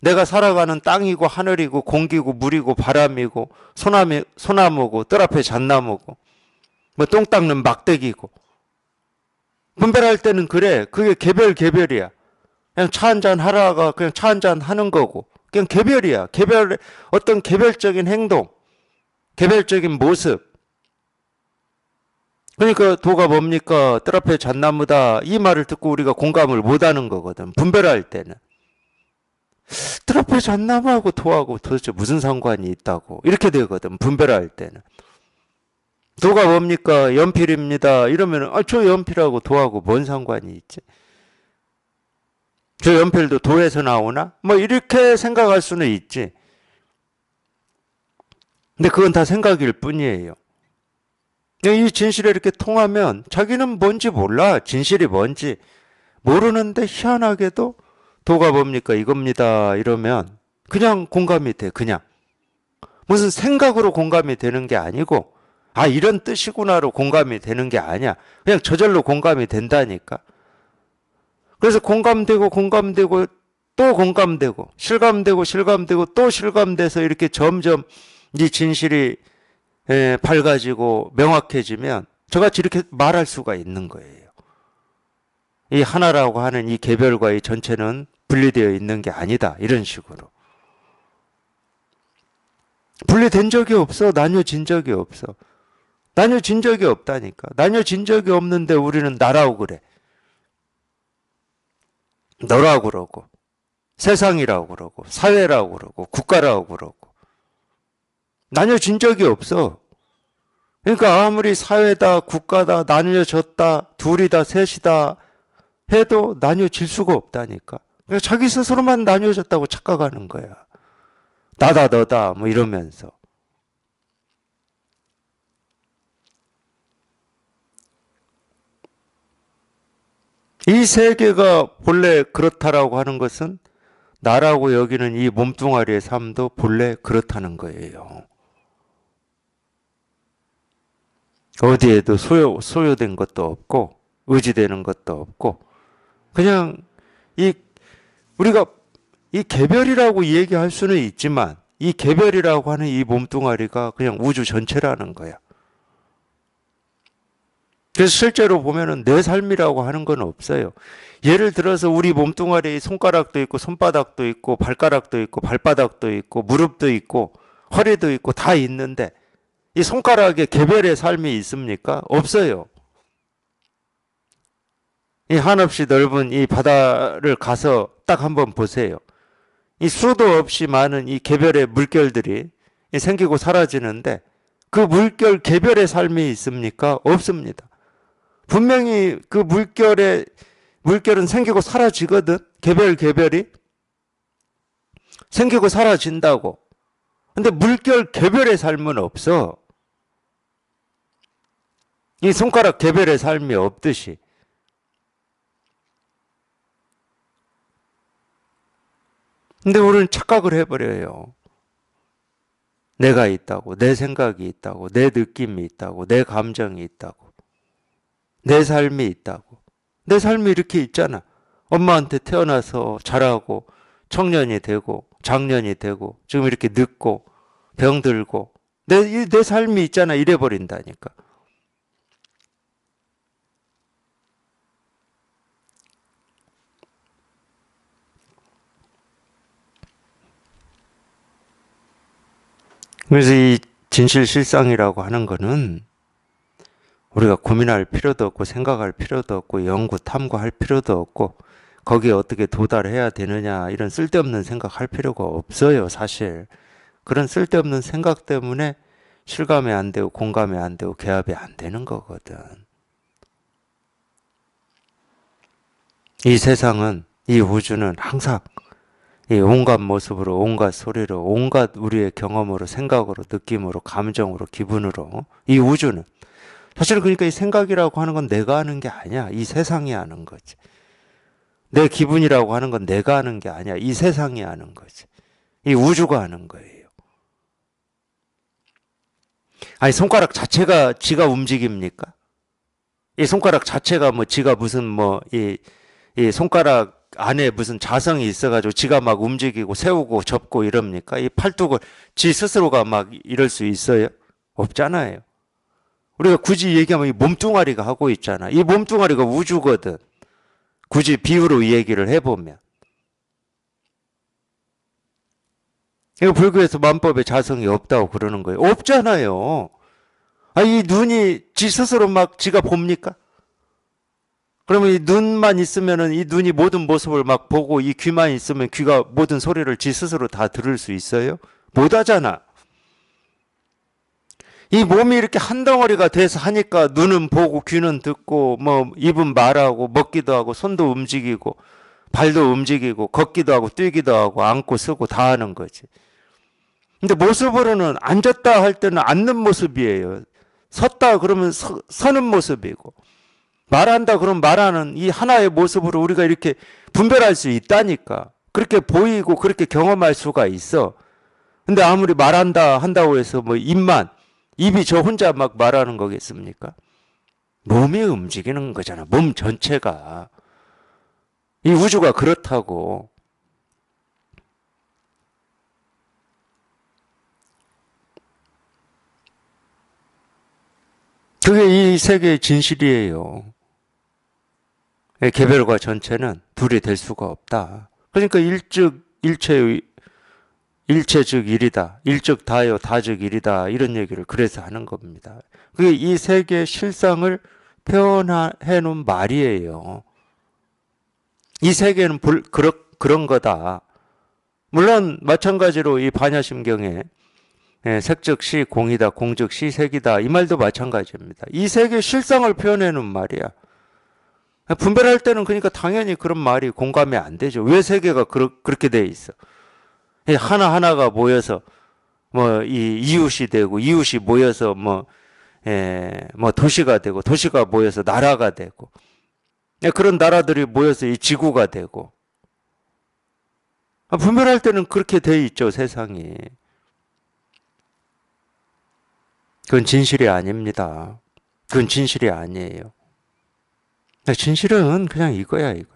내가 살아가는 땅이고 하늘이고 공기고 물이고 바람이고 소나무, 소나무고 뜰 앞에 잣나무고 뭐 똥 닦는 막대기고 분별할 때는 그래 그게 개별 개별이야 그냥 차 한 잔 하라가 그냥 차 한 잔 하는 거고 그냥 개별이야. 개별, 어떤 개별적인 행동, 개별적인 모습. 그러니까 도가 뭡니까? 뜰 앞에 잣나무다. 이 말을 듣고 우리가 공감을 못 하는 거거든. 분별할 때는. 뜰 앞에 잣나무하고 도하고 도대체 무슨 상관이 있다고. 이렇게 되거든. 분별할 때는. 도가 뭡니까? 연필입니다. 이러면, 아, 저 연필하고 도하고 뭔 상관이 있지? 저 연필도 도에서 나오나? 뭐 이렇게 생각할 수는 있지. 근데 그건 다 생각일 뿐이에요. 이 진실에 이렇게 통하면 자기는 뭔지 몰라. 진실이 뭔지 모르는데 희한하게도 도가 뭡니까? 이겁니다. 이러면 그냥 공감이 돼. 그냥. 무슨 생각으로 공감이 되는 게 아니고 아 이런 뜻이구나로 공감이 되는 게 아니야. 그냥 저절로 공감이 된다니까. 그래서 공감되고 공감되고 또 공감되고 실감되고 실감되고 또 실감돼서 이렇게 점점 이 진실이 예, 밝아지고 명확해지면 저같이 이렇게 말할 수가 있는 거예요. 이 하나라고 하는 이 개별과 이 전체는 분리되어 있는 게 아니다. 이런 식으로. 분리된 적이 없어. 나뉘어진 적이 없어. 나뉘어진 적이 없다니까. 나뉘어진 적이 없는데 우리는 나라고 그래. 너라고 그러고 세상이라고 그러고 사회라고 그러고 국가라고 그러고 나뉘어진 적이 없어. 그러니까 아무리 사회다 국가다 나뉘어졌다 둘이다 셋이다 해도 나뉘어질 수가 없다니까. 그러니까 자기 스스로만 나뉘어졌다고 착각하는 거야. 나다 너다 뭐 이러면서. 이 세계가 본래 그렇다라고 하는 것은 나라고 여기는 이 몸뚱아리의 삶도 본래 그렇다는 거예요. 어디에도 소요, 소요된 것도 없고, 의지되는 것도 없고, 그냥 이, 우리가 이 개별이라고 얘기할 수는 있지만, 이 개별이라고 하는 이 몸뚱아리가 그냥 우주 전체라는 거야. 그래서 실제로 보면은 내 삶이라고 하는 건 없어요. 예를 들어서 우리 몸뚱아리에 손가락도 있고 손바닥도 있고 발가락도 있고 발바닥도 있고 무릎도 있고 허리도 있고 다 있는데 이 손가락에 개별의 삶이 있습니까? 없어요. 이 한없이 넓은 이 바다를 가서 딱 한번 보세요. 이 수도 없이 많은 이 개별의 물결들이 생기고 사라지는데 그 물결 개별의 삶이 있습니까? 없습니다. 분명히 그 물결에 물결은 생기고 사라지거든. 개별 개별이 생기고 사라진다고. 근데 물결 개별의 삶은 없어. 이 손가락 개별의 삶이 없듯이. 근데 우리는 착각을 해버려요. 내가 있다고, 내 생각이 있다고, 내 느낌이 있다고, 내 감정이 있다고. 내 삶이 있다고. 내 삶이 이렇게 있잖아. 엄마한테 태어나서 자라고 청년이 되고 장년이 되고 지금 이렇게 늙고 병들고 내, 내 삶이 있잖아. 이래버린다니까. 그래서 이 진실 실상이라고 하는 거는 우리가 고민할 필요도 없고 생각할 필요도 없고 연구 탐구할 필요도 없고 거기에 어떻게 도달해야 되느냐 이런 쓸데없는 생각할 필요가 없어요 사실 그런 쓸데없는 생각 때문에 실감이 안 되고 공감이 안 되고 개합이 안 되는 거거든 이 세상은 이 우주는 항상 이 온갖 모습으로 온갖 소리로 온갖 우리의 경험으로 생각으로 느낌으로 감정으로 기분으로 이 우주는 사실 그러니까 이 생각이라고 하는 건 내가 하는 게 아니야. 이 세상이 하는 거지. 내 기분이라고 하는 건 내가 하는 게 아니야. 이 세상이 하는 거지. 이 우주가 하는 거예요. 아니, 손가락 자체가 지가 움직입니까? 이 손가락 자체가 뭐 지가 무슨 뭐, 이, 이 손가락 안에 무슨 자성이 있어가지고 지가 막 움직이고 세우고 접고 이럽니까? 이 팔뚝을 지 스스로가 막 이럴 수 있어요? 없잖아요. 우리가 굳이 얘기하면 이 몸뚱아리가 하고 있잖아. 이 몸뚱아리가 우주거든. 굳이 비유로 얘기를 해보면. 이거 불교에서 만법에 자성이 없다고 그러는 거예요. 없잖아요. 아, 이 눈이 지 스스로 막 지가 봅니까? 그러면 이 눈만 있으면은 이 눈이 모든 모습을 막 보고 이 귀만 있으면 귀가 모든 소리를 지 스스로 다 들을 수 있어요? 못 하잖아. 이 몸이 이렇게 한 덩어리가 돼서 하니까 눈은 보고 귀는 듣고 뭐 입은 말하고 먹기도 하고 손도 움직이고 발도 움직이고 걷기도 하고 뛰기도 하고 앉고 서고다 하는 거지. 근데 모습으로는 앉았다 할 때는 앉는 모습이에요. 섰다 그러면 서, 서는 모습이고 말한다 그러면 말하는 이 하나의 모습으로 우리가 이렇게 분별할 수 있다니까. 그렇게 보이고 그렇게 경험할 수가 있어. 근데 아무리 말한다 한다고 해서 뭐 입만 입이 저 혼자 막 말하는 거겠습니까? 몸이 움직이는 거잖아. 몸 전체가. 이 우주가 그렇다고. 그게 이 세계의 진실이에요. 개별과 전체는 둘이 될 수가 없다. 그러니까 일즉 일체의 일체적 일이다. 일적 다요, 다적 일이다. 이런 얘기를 그래서 하는 겁니다. 그게 이 세계 의 실상을 표현해 놓은 말이에요. 이 세계는 불, 그러, 그런 거다. 물론 마찬가지로 이 반야심경에 예, 색적시 공이다, 공적시 색이다 이 말도 마찬가지입니다. 이 세계 의 실상을 표현해 놓은 말이야. 분별할 때는 그러니까 당연히 그런 말이 공감이 안 되죠. 왜 세계가 그렇게 돼 있어? 예, 하나하나가 모여서 뭐 이 이웃이 되고 이웃이 모여서 뭐 예, 뭐 도시가 되고 도시가 모여서 나라가 되고 예, 그런 나라들이 모여서 이 지구가 되고 아, 분별할 때는 그렇게 돼 있죠 세상이 그건 진실이 아닙니다 그건 진실이 아니에요 네, 진실은 그냥 이거야 이거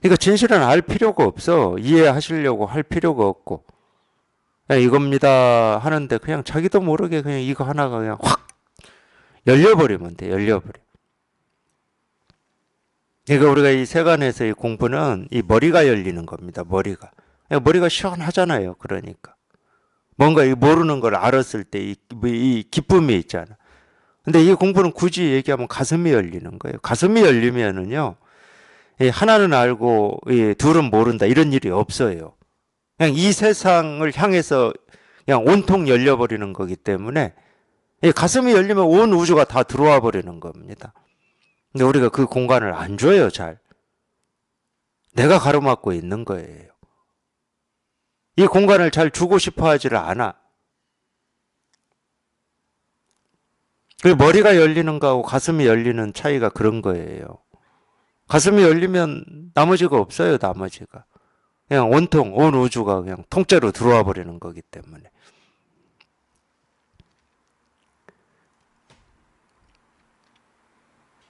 그러니까 진실은 알 필요가 없어 이해하시려고 할 필요가 없고 이겁니다 하는데 그냥 자기도 모르게 그냥 이거 하나가 그냥 확 열려버리면 돼 열려버려 그러니까 우리가 이 세간에서 이 공부는 이 머리가 열리는 겁니다 머리가 머리가 시원하잖아요 그러니까 뭔가 이 모르는 걸 알았을 때이 뭐 이 기쁨이 있잖아 근데 이 공부는 굳이 얘기하면 가슴이 열리는 거예요 가슴이 열리면은요 하나는 알고 둘은 모른다 이런 일이 없어요 그냥 이 세상을 향해서 그냥 온통 열려버리는 거기 때문에 가슴이 열리면 온 우주가 다 들어와 버리는 겁니다. 근데 우리가 그 공간을 안 줘요, 잘. 내가 가로막고 있는 거예요. 이 공간을 잘 주고 싶어 하지를 않아. 그 머리가 열리는 거하고 가슴이 열리는 차이가 그런 거예요. 가슴이 열리면 나머지가 없어요, 나머지가. 그냥 온통 온 우주가 그냥 통째로 들어와 버리는 거기 때문에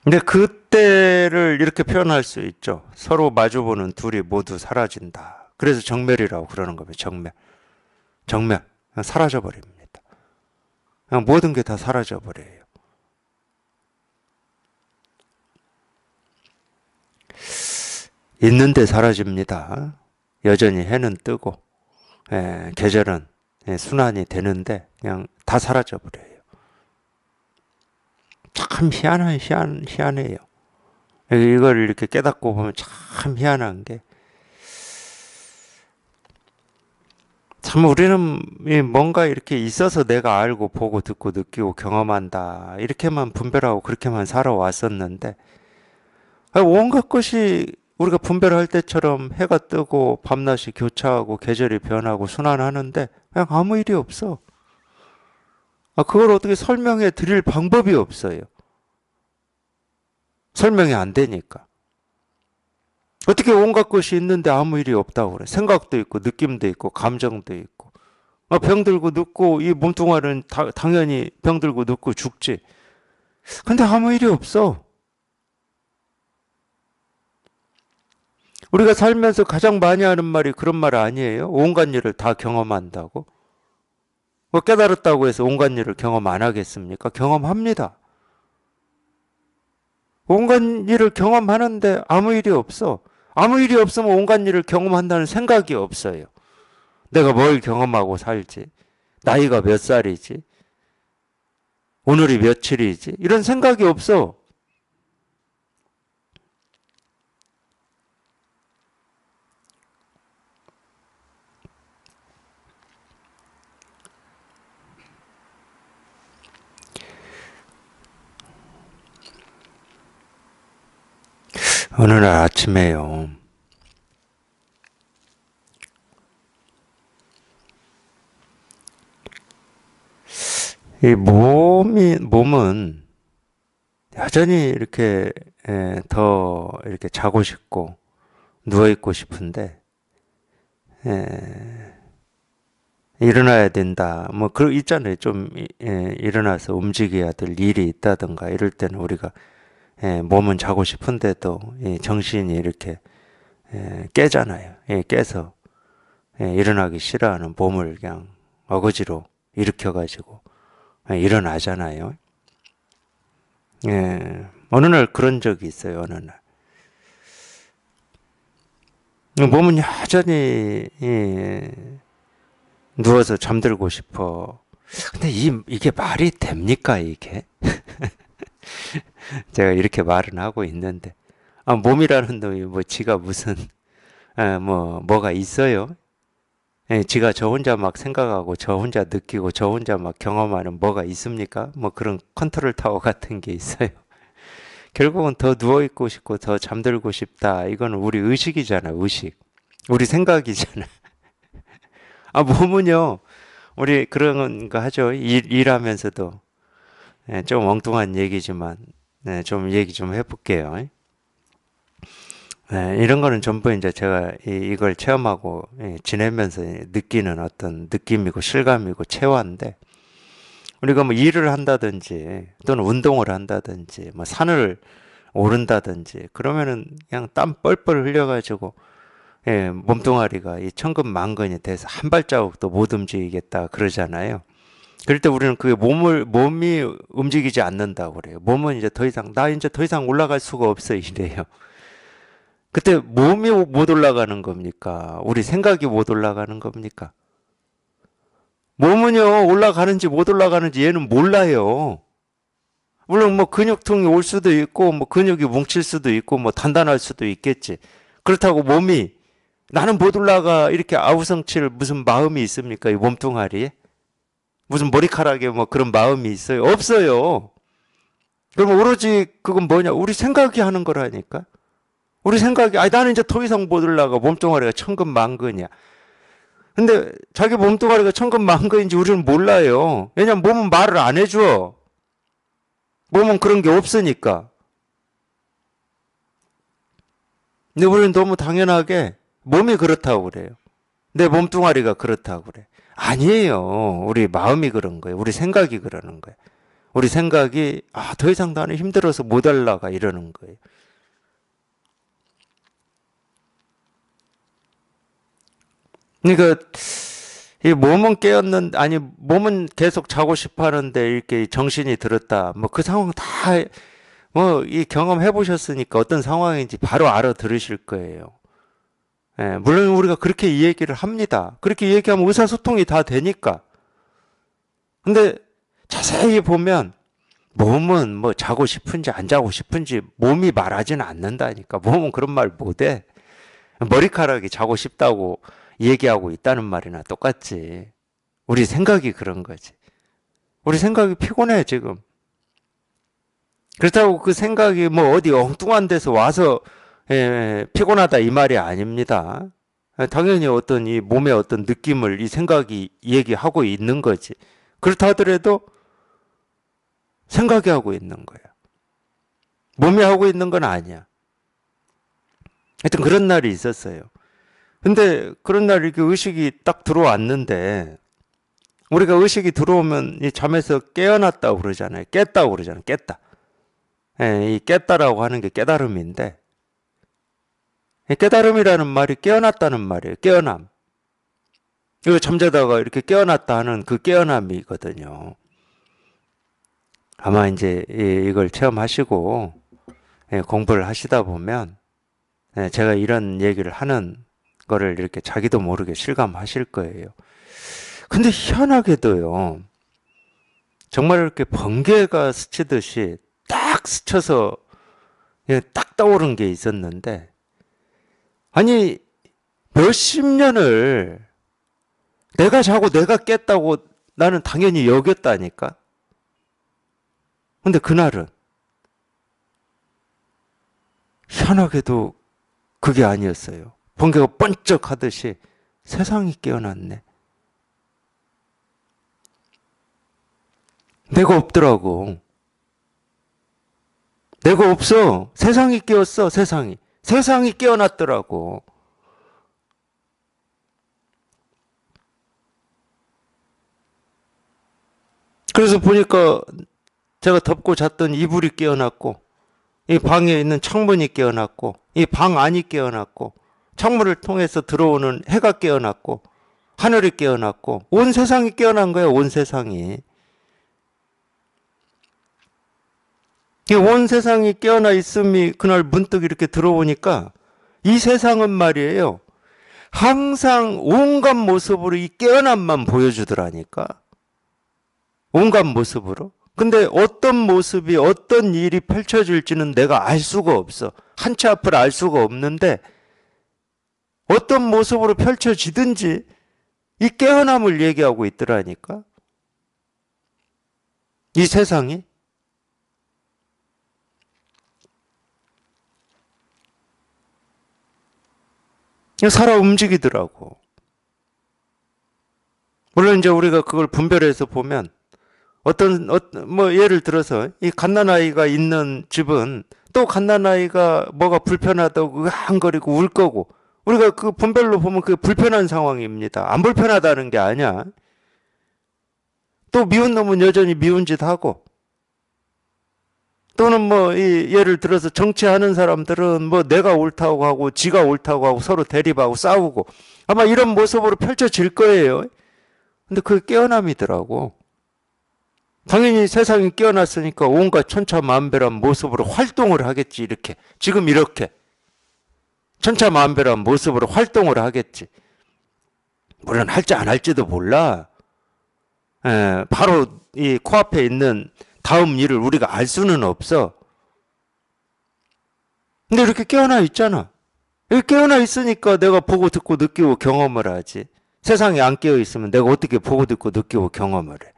근데 그때를 이렇게 표현할 수 있죠. 서로 마주보는 둘이 모두 사라진다. 그래서 정멸이라고 그러는 겁니다. 정멸. 정멸. 그냥 사라져버립니다. 그냥 모든 게 다 사라져버려요. 있는데 사라집니다. 여전히 해는 뜨고 예, 계절은 예, 순환이 되는데 그냥 다 사라져 버려요. 참 희한한 희한 희한해요. 예, 이걸 이렇게 깨닫고 보면 참 희한한 게. 참 우리는 뭔가 이렇게 있어서 내가 알고 보고 듣고 느끼고 경험한다 이렇게만 분별하고 그렇게만 살아왔었는데 아, 온갖 것이 우리가 분별할 때처럼 해가 뜨고 밤낮이 교차하고 계절이 변하고 순환하는데 그냥 아무 일이 없어. 아, 그걸 어떻게 설명해 드릴 방법이 없어요. 설명이 안 되니까. 어떻게 온갖 것이 있는데 아무 일이 없다고 그래. 생각도 있고, 느낌도 있고, 감정도 있고. 아, 병들고 눕고, 이 몸뚱아리는 당연히 병들고 눕고 죽지. 근데 아무 일이 없어. 우리가 살면서 가장 많이 하는 말이 그런 말 아니에요? 온갖 일을 다 경험한다고? 뭐 깨달았다고 해서 온갖 일을 경험 안 하겠습니까? 경험합니다. 온갖 일을 경험하는데 아무 일이 없어. 아무 일이 없으면 온갖 일을 경험한다는 생각이 없어요. 내가 뭘 경험하고 살지? 나이가 몇 살이지? 오늘이 며칠이지? 이런 생각이 없어. 어느 날 아침에요. 이 몸이, 몸은 여전히 이렇게 예, 더 이렇게 자고 싶고 누워있고 싶은데, 예, 일어나야 된다. 뭐, 그, 있잖아요. 좀, 예, 일어나서 움직여야 될 일이 있다든가 이럴 때는 우리가 예, 몸은 자고 싶은데도 예, 정신이 이렇게 예, 깨잖아요. 예, 깨서 예, 일어나기 싫어하는 몸을 그냥 어거지로 일으켜가지고 예, 일어나잖아요. 예, 어느 날 그런 적이 있어요. 어느 날 몸은 여전히 누워서 잠들고 싶어. 근데 이, 이게 말이 됩니까 이게? [LAUGHS] [LAUGHS] 제가 이렇게 말은 하고 있는데 아, 몸이라는 놈이 뭐 지가 무슨 아, 뭐 뭐가 있어요? 예, 지가 저 혼자 막 생각하고 저 혼자 느끼고 저 혼자 막 경험하는 뭐가 있습니까? 뭐 그런 컨트롤 타워 같은 게 있어요. [LAUGHS] 결국은 더 누워 있고 싶고 더 잠들고 싶다. 이건 우리 의식이잖아, 의식. 우리 생각이잖아. [LAUGHS] 아 몸은요. 우리 그런 거 하죠. 일, 일하면서도 예, 좀 엉뚱한 얘기지만 네, 좀 얘기 좀 해볼게요. 예, 이런 거는 전부 이제 제가 이, 걸 체험하고 예, 지내면서 느끼는 어떤 느낌이고 실감이고 체화인데 우리가 뭐 일을 한다든지 또는 운동을 한다든지 뭐 산을 오른다든지 그러면은 그냥 땀 뻘뻘 흘려가지고 예, 몸뚱아리가 이 천근만근이 돼서 한 발자국도 못 움직이겠다 그러잖아요. 그럴 때 우리는 그게 몸을 몸이 움직이지 않는다고 그래요. 몸은 이제 더 이상 나 이제 더 이상 올라갈 수가 없어 이래요. 그때 몸이 못 올라가는 겁니까? 우리 생각이 못 올라가는 겁니까? 몸은요 올라가는지 못 올라가는지 얘는 몰라요. 물론 뭐 근육통이 올 수도 있고 뭐 근육이 뭉칠 수도 있고 뭐 단단할 수도 있겠지. 그렇다고 몸이 나는 못 올라가 이렇게 아우성칠 무슨 마음이 있습니까? 이 몸뚱아리에? 무슨 머리카락에 뭐 그런 마음이 있어요? 없어요. 그럼 오로지 그건 뭐냐? 우리 생각이 하는 거라니까. 우리 생각이 아니 나는 이제 더 이상 못 올라가 몸뚱아리가 천근 만근이야. 근데 자기 몸뚱아리가 천근 만근인지 우리는 몰라요. 왜냐면 몸은 말을 안 해줘. 몸은 그런 게 없으니까. 근데 우리는 너무 당연하게 몸이 그렇다고 그래요. 내 몸뚱아리가 그렇다고 그래. 아니에요. 우리 마음이 그런 거예요. 우리 생각이 그러는 거예요. 우리 생각이 아, 더 이상 나는 힘들어서 못할라가 이러는 거예요. 그러니까 이 몸은 깨었는 아니 몸은 계속 자고 싶 하는데 이렇게 정신이 들었다. 뭐 그 상황 다 뭐 이 경험해 보셨으니까 어떤 상황인지 바로 알아 들으실 거예요. 예, 물론 우리가 그렇게 이야기를 합니다. 그렇게 이야기하면 의사소통이 다 되니까. 근데 자세히 보면 몸은 뭐 자고 싶은지 안 자고 싶은지 몸이 말하진 않는다니까. 몸은 그런 말 못해. 머리카락이 자고 싶다고 얘기하고 있다는 말이나 똑같지. 우리 생각이 그런 거지. 우리 생각이 피곤해, 지금. 그렇다고 그 생각이 뭐 어디 엉뚱한 데서 와서 예, 피곤하다 이 말이 아닙니다. 당연히 어떤 이 몸의 어떤 느낌을 이 생각이 얘기하고 있는 거지. 그렇다 하더라도 생각이 하고 있는 거야. 몸이 하고 있는 건 아니야. 하여튼 그런 날이 있었어요. 근데 그런 날 이렇게 의식이 딱 들어왔는데 우리가 의식이 들어오면 이 잠에서 깨어났다고 그러잖아요. 깼다고 그러잖아요. 깼다. 예, 이 깼다라고 하는 게 깨달음인데 깨달음이라는 말이 깨어났다는 말이에요. 깨어남. 이거 잠자다가 이렇게 깨어났다 하는 그 깨어남이거든요. 아마 이제 이걸 체험하시고 예, 공부를 하시다 보면 예, 제가 이런 얘기를 하는 거를 이렇게 자기도 모르게 실감하실 거예요. 근데 희한하게도요. 정말 이렇게 번개가 스치듯이 딱 스쳐서 예, 딱 떠오른 게 있었는데 아니 몇십 년을 내가 자고 내가 깼다고 나는 당연히 여겼다니까. 근데 그날은 현하게도 그게 아니었어요. 번개가 번쩍하듯이 세상이 깨어났네. 내가 없더라고. 내가 없어. 세상이 깨었어, 세상이. 세상이 깨어났더라고. 그래서 보니까 제가 덮고 잤던 이불이 깨어났고 이 방에 있는 창문이 깨어났고 이 방 안이 깨어났고 창문을 통해서 들어오는 해가 깨어났고 하늘이 깨어났고 온 세상이 깨어난 거예요. 온 세상이. 온 세상이 깨어나 있음이 그날 문득 이렇게 들어오니까 이 세상은 말이에요. 항상 온갖 모습으로 이 깨어남만 보여주더라니까. 온갖 모습으로. 근데 어떤 모습이 어떤 일이 펼쳐질지는 내가 알 수가 없어. 한치 앞을 알 수가 없는데 어떤 모습으로 펼쳐지든지 이 깨어남을 얘기하고 있더라니까. 이 세상이. 살아 움직이더라고. 물론 이제 우리가 그걸 분별해서 보면 어떤, 어뭐 예를 들어서 이 갓난아이가 있는 집은 또 갓난아이가 뭐가 불편하다고 한거리고 울 거고 우리가 그 분별로 보면 그게 불편한 상황입니다. 안 불편하다는 게 아니야. 또 미운 놈은 여전히 미운 짓 하고 또는 뭐 이 예를 들어서 정치하는 사람들은 뭐 내가 옳다고 하고 지가 옳다고 하고 서로 대립하고 싸우고 아마 이런 모습으로 펼쳐질 거예요. 근데 그게 깨어남이더라고. 당연히 세상이 깨어났으니까 온갖 천차만별한 모습으로 활동을 하겠지 이렇게. 지금 이렇게. 천차만별한 모습으로 활동을 하겠지. 물론 할지 안 할지도 몰라. 에, 예, 바로 이 코앞에 있는 다음 일을 우리가 알 수는 없어. 근데 이렇게 깨어나 있잖아. 깨어나 있으니까 내가 보고 듣고 느끼고 경험을 하지. 세상에 안 깨어 있으면 내가 어떻게 보고 듣고 느끼고 경험을 해.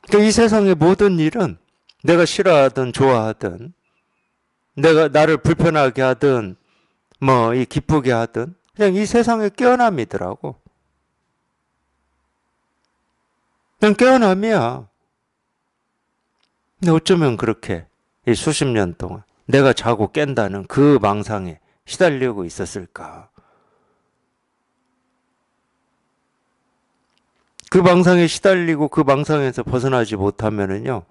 그러니까 이 세상의 모든 일은 내가 싫어하든 좋아하든 내가 나를 불편하게 하든 뭐 이 기쁘게 하든 그냥 이 세상의 깨어남이더라고. 그냥 깨어남이야. 근데 어쩌면 그렇게 이 수십 년 동안 내가 자고 깬다는 그 망상에 시달리고 있었을까? 그 망상에 시달리고 그 망상에서 벗어나지 못하면은요,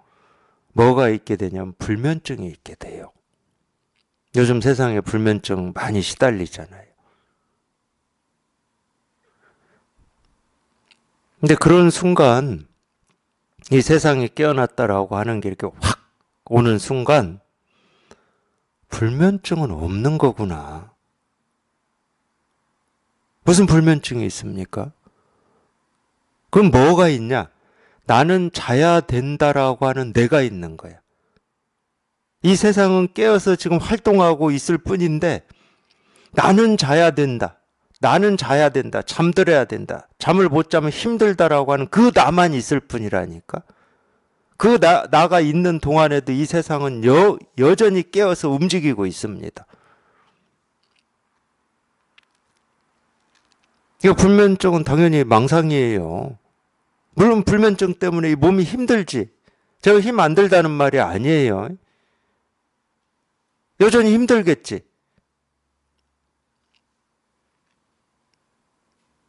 뭐가 있게 되냐면 불면증이 있게 돼요. 요즘 세상에 불면증 많이 시달리잖아요. 근데 그런 순간 이 세상에 깨어났다라고 하는 게 이렇게 확 오는 순간 불면증은 없는 거구나. 무슨 불면증이 있습니까? 그럼 뭐가 있냐? 나는 자야 된다라고 하는 내가 있는 거야. 이 세상은 깨어서 지금 활동하고 있을 뿐인데 나는 자야 된다. 나는 자야 된다. 잠들어야 된다. 잠을 못 자면 힘들다라고 하는 그 나만 있을 뿐이라니까. 그 나, 나가 있는 동안에도 이 세상은 여, 여전히 깨어서 움직이고 있습니다. 이거 불면증은 당연히 망상이에요. 물론 불면증 때문에 이 몸이 힘들지. 제가 힘 안 들다는 말이 아니에요. 여전히 힘들겠지.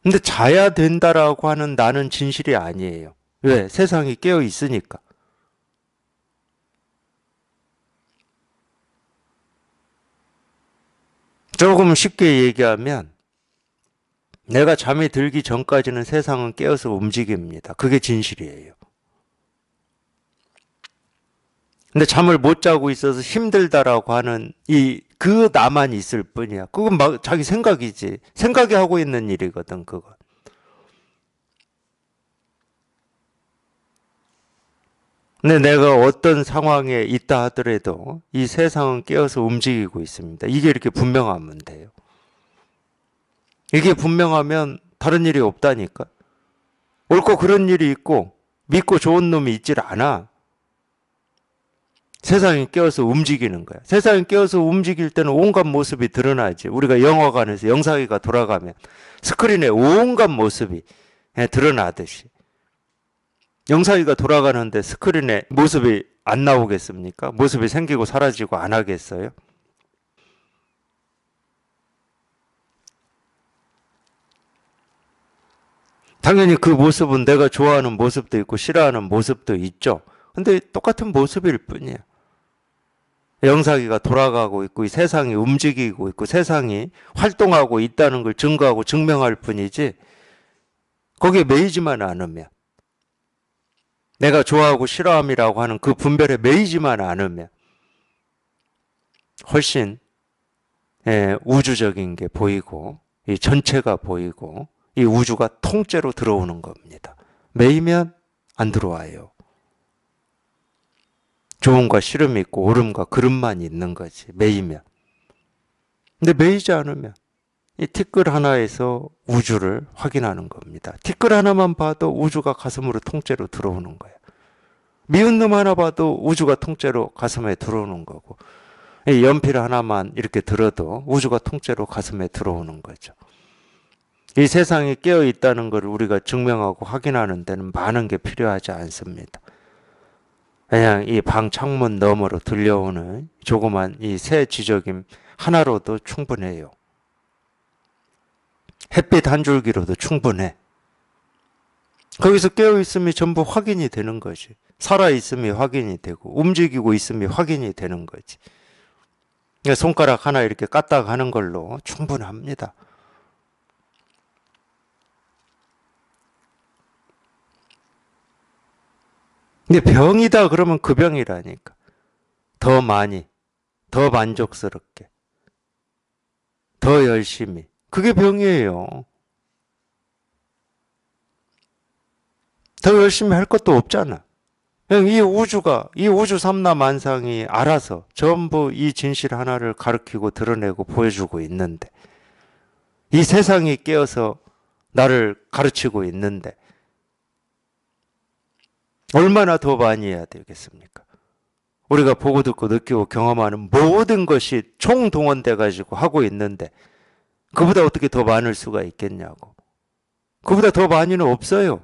근데 자야 된다라고 하는 나는 진실이 아니에요. 왜? 음. 세상이 깨어 있으니까. 조금 쉽게 얘기하면 내가 잠이 들기 전까지는 세상은 깨어서 움직입니다. 그게 진실이에요. 근데 잠을 못 자고 있어서 힘들다라고 하는 이 그 나만 있을 뿐이야. 그건 막 자기 생각이지. 생각이 하고 있는 일이거든, 그건. 근데 내가 어떤 상황에 있다 하더라도 이 세상은 깨어서 움직이고 있습니다. 이게 이렇게 분명하면 돼요. 이게 분명하면 다른 일이 없다니까. 옳고 그런 일이 있고 믿고 좋은 놈이 있질 않아. 세상이 깨어서 움직이는 거야. 세상이 깨어서 움직일 때는 온갖 모습이 드러나지. 우리가 영화관에서 영상이가 돌아가면 스크린에 온갖 모습이 예, 드러나듯이. 영상이가 돌아가는데 스크린에 모습이 안 나오겠습니까? 모습이 생기고 사라지고 안 하겠어요? 당연히 그 모습은 내가 좋아하는 모습도 있고 싫어하는 모습도 있죠. 근데 똑같은 모습일 뿐이에요. 영사기가 돌아가고 있고 이 세상이 움직이고 있고 세상이 활동하고 있다는 걸 증거하고 증명할 뿐이지 거기에 매이지만 않으면 내가 좋아하고 싫어함이라고 하는 그 분별에 매이지만 않으면 훨씬 예, 우주적인 게 보이고 이 전체가 보이고 이 우주가 통째로 들어오는 겁니다. 매이면 안 들어와요. 좋음과 싫음이 있고 오름과 그름만 있는 거지 매이면. 근데 매이지 않으면 이 티끌 하나에서 우주를 확인하는 겁니다. 티끌 하나만 봐도 우주가 가슴으로 통째로 들어오는 거예요. 미운 놈 하나 봐도 우주가 통째로 가슴에 들어오는 거고 연필 하나만 이렇게 들어도 우주가 통째로 가슴에 들어오는 거죠. 이세상에 깨어 있다는 걸 우리가 증명하고 확인하는 데는 많은 게 필요하지 않습니다. 그냥 이 방 창문 너머로 들려오는 조그만 이 새지적귐 하나로도 충분해요. 햇빛 한 줄기로도 충분해. 거기서 깨어있음이 전부 확인이 되는 거지. 살아있음이 확인이 되고, 움직이고 있음이 확인이 되는 거지. 그러니까 손가락 하나 이렇게 까딱 하는 걸로 충분합니다. 근데 병이다 그러면 그 병이라니까. 더 많이, 더 만족스럽게, 더 열심히. 그게 병이에요. 더 열심히 할 것도 없잖아. 그냥 이 우주가, 이 우주 삼나 만상이 알아서 전부 이 진실 하나를 가르치고 드러내고 보여주고 있는데, 이 세상이 깨어서 나를 가르치고 있는데, 얼마나 더 많이 해야 되겠습니까? 우리가 보고 듣고 느끼고 경험하는 모든 것이 총동원돼 가지고 하고 있는데 그보다 어떻게 더 많을 수가 있겠냐고. 그보다 더 많이는 없어요.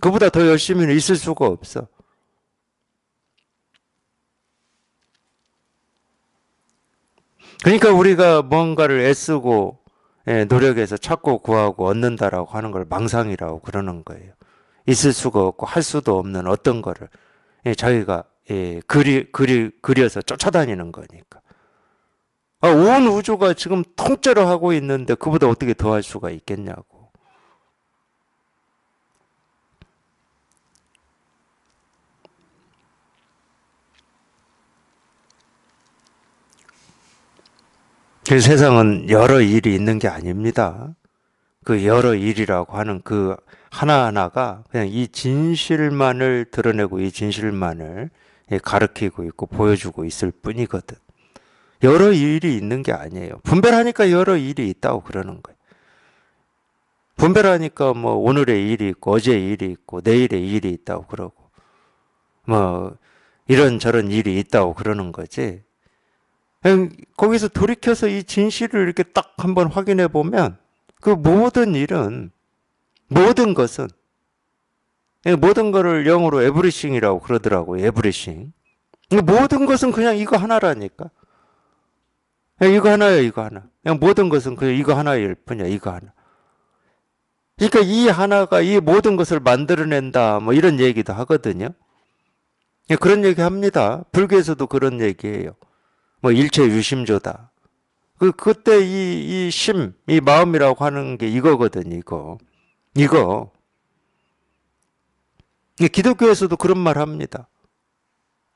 그보다 더 열심히는 있을 수가 없어. 그러니까 우리가 뭔가를 애쓰고 예, 노력해서 찾고 구하고 얻는다라고 하는 걸 망상이라고 그러는 거예요. 있을 수가 없고 할 수도 없는 어떤 거를 예, 자기가 예, 그리, 그리, 그려서 쫓아다니는 거니까. 아, 온 우주가 지금 통째로 하고 있는데 그보다 어떻게 더 할 수가 있겠냐고. 그 세상은 여러 일이 있는 게 아닙니다. 그 여러 일이라고 하는 그 하나하나가 그냥 이 진실만을 드러내고 이 진실만을 가르치고 있고 보여주고 있을 뿐이거든. 여러 일이 있는 게 아니에요. 분별하니까 여러 일이 있다고 그러는 거예요. 분별하니까 뭐 오늘의 일이 있고 어제의 일이 있고 내일의 일이 있다고 그러고 뭐 이런저런 일이 있다고 그러는 거지. 거기서 돌이켜서 이 진실을 이렇게 딱 한번 확인해 보면 그 모든 일은 모든 것은 예, 모든 것을 영어로 에브리싱이라고 그러더라고요. 에브리싱. 모든 것은 그냥 이거 하나라니까. 예, 이거 하나요, 이거 하나. 그냥 모든 것은 그냥 이거 하나일 뿐이야, 이거 하나. 그러니까 이 하나가 이 모든 것을 만들어낸다, 뭐 이런 얘기도 하거든요. 예, 그런 얘기 합니다. 불교에서도 그런 얘기예요. 뭐 일체 유심조다. 그, 그때 이, 이 심, 이 마음이라고 하는 게 이거거든요, 이거. 이거 기독교에서도 그런 말 합니다.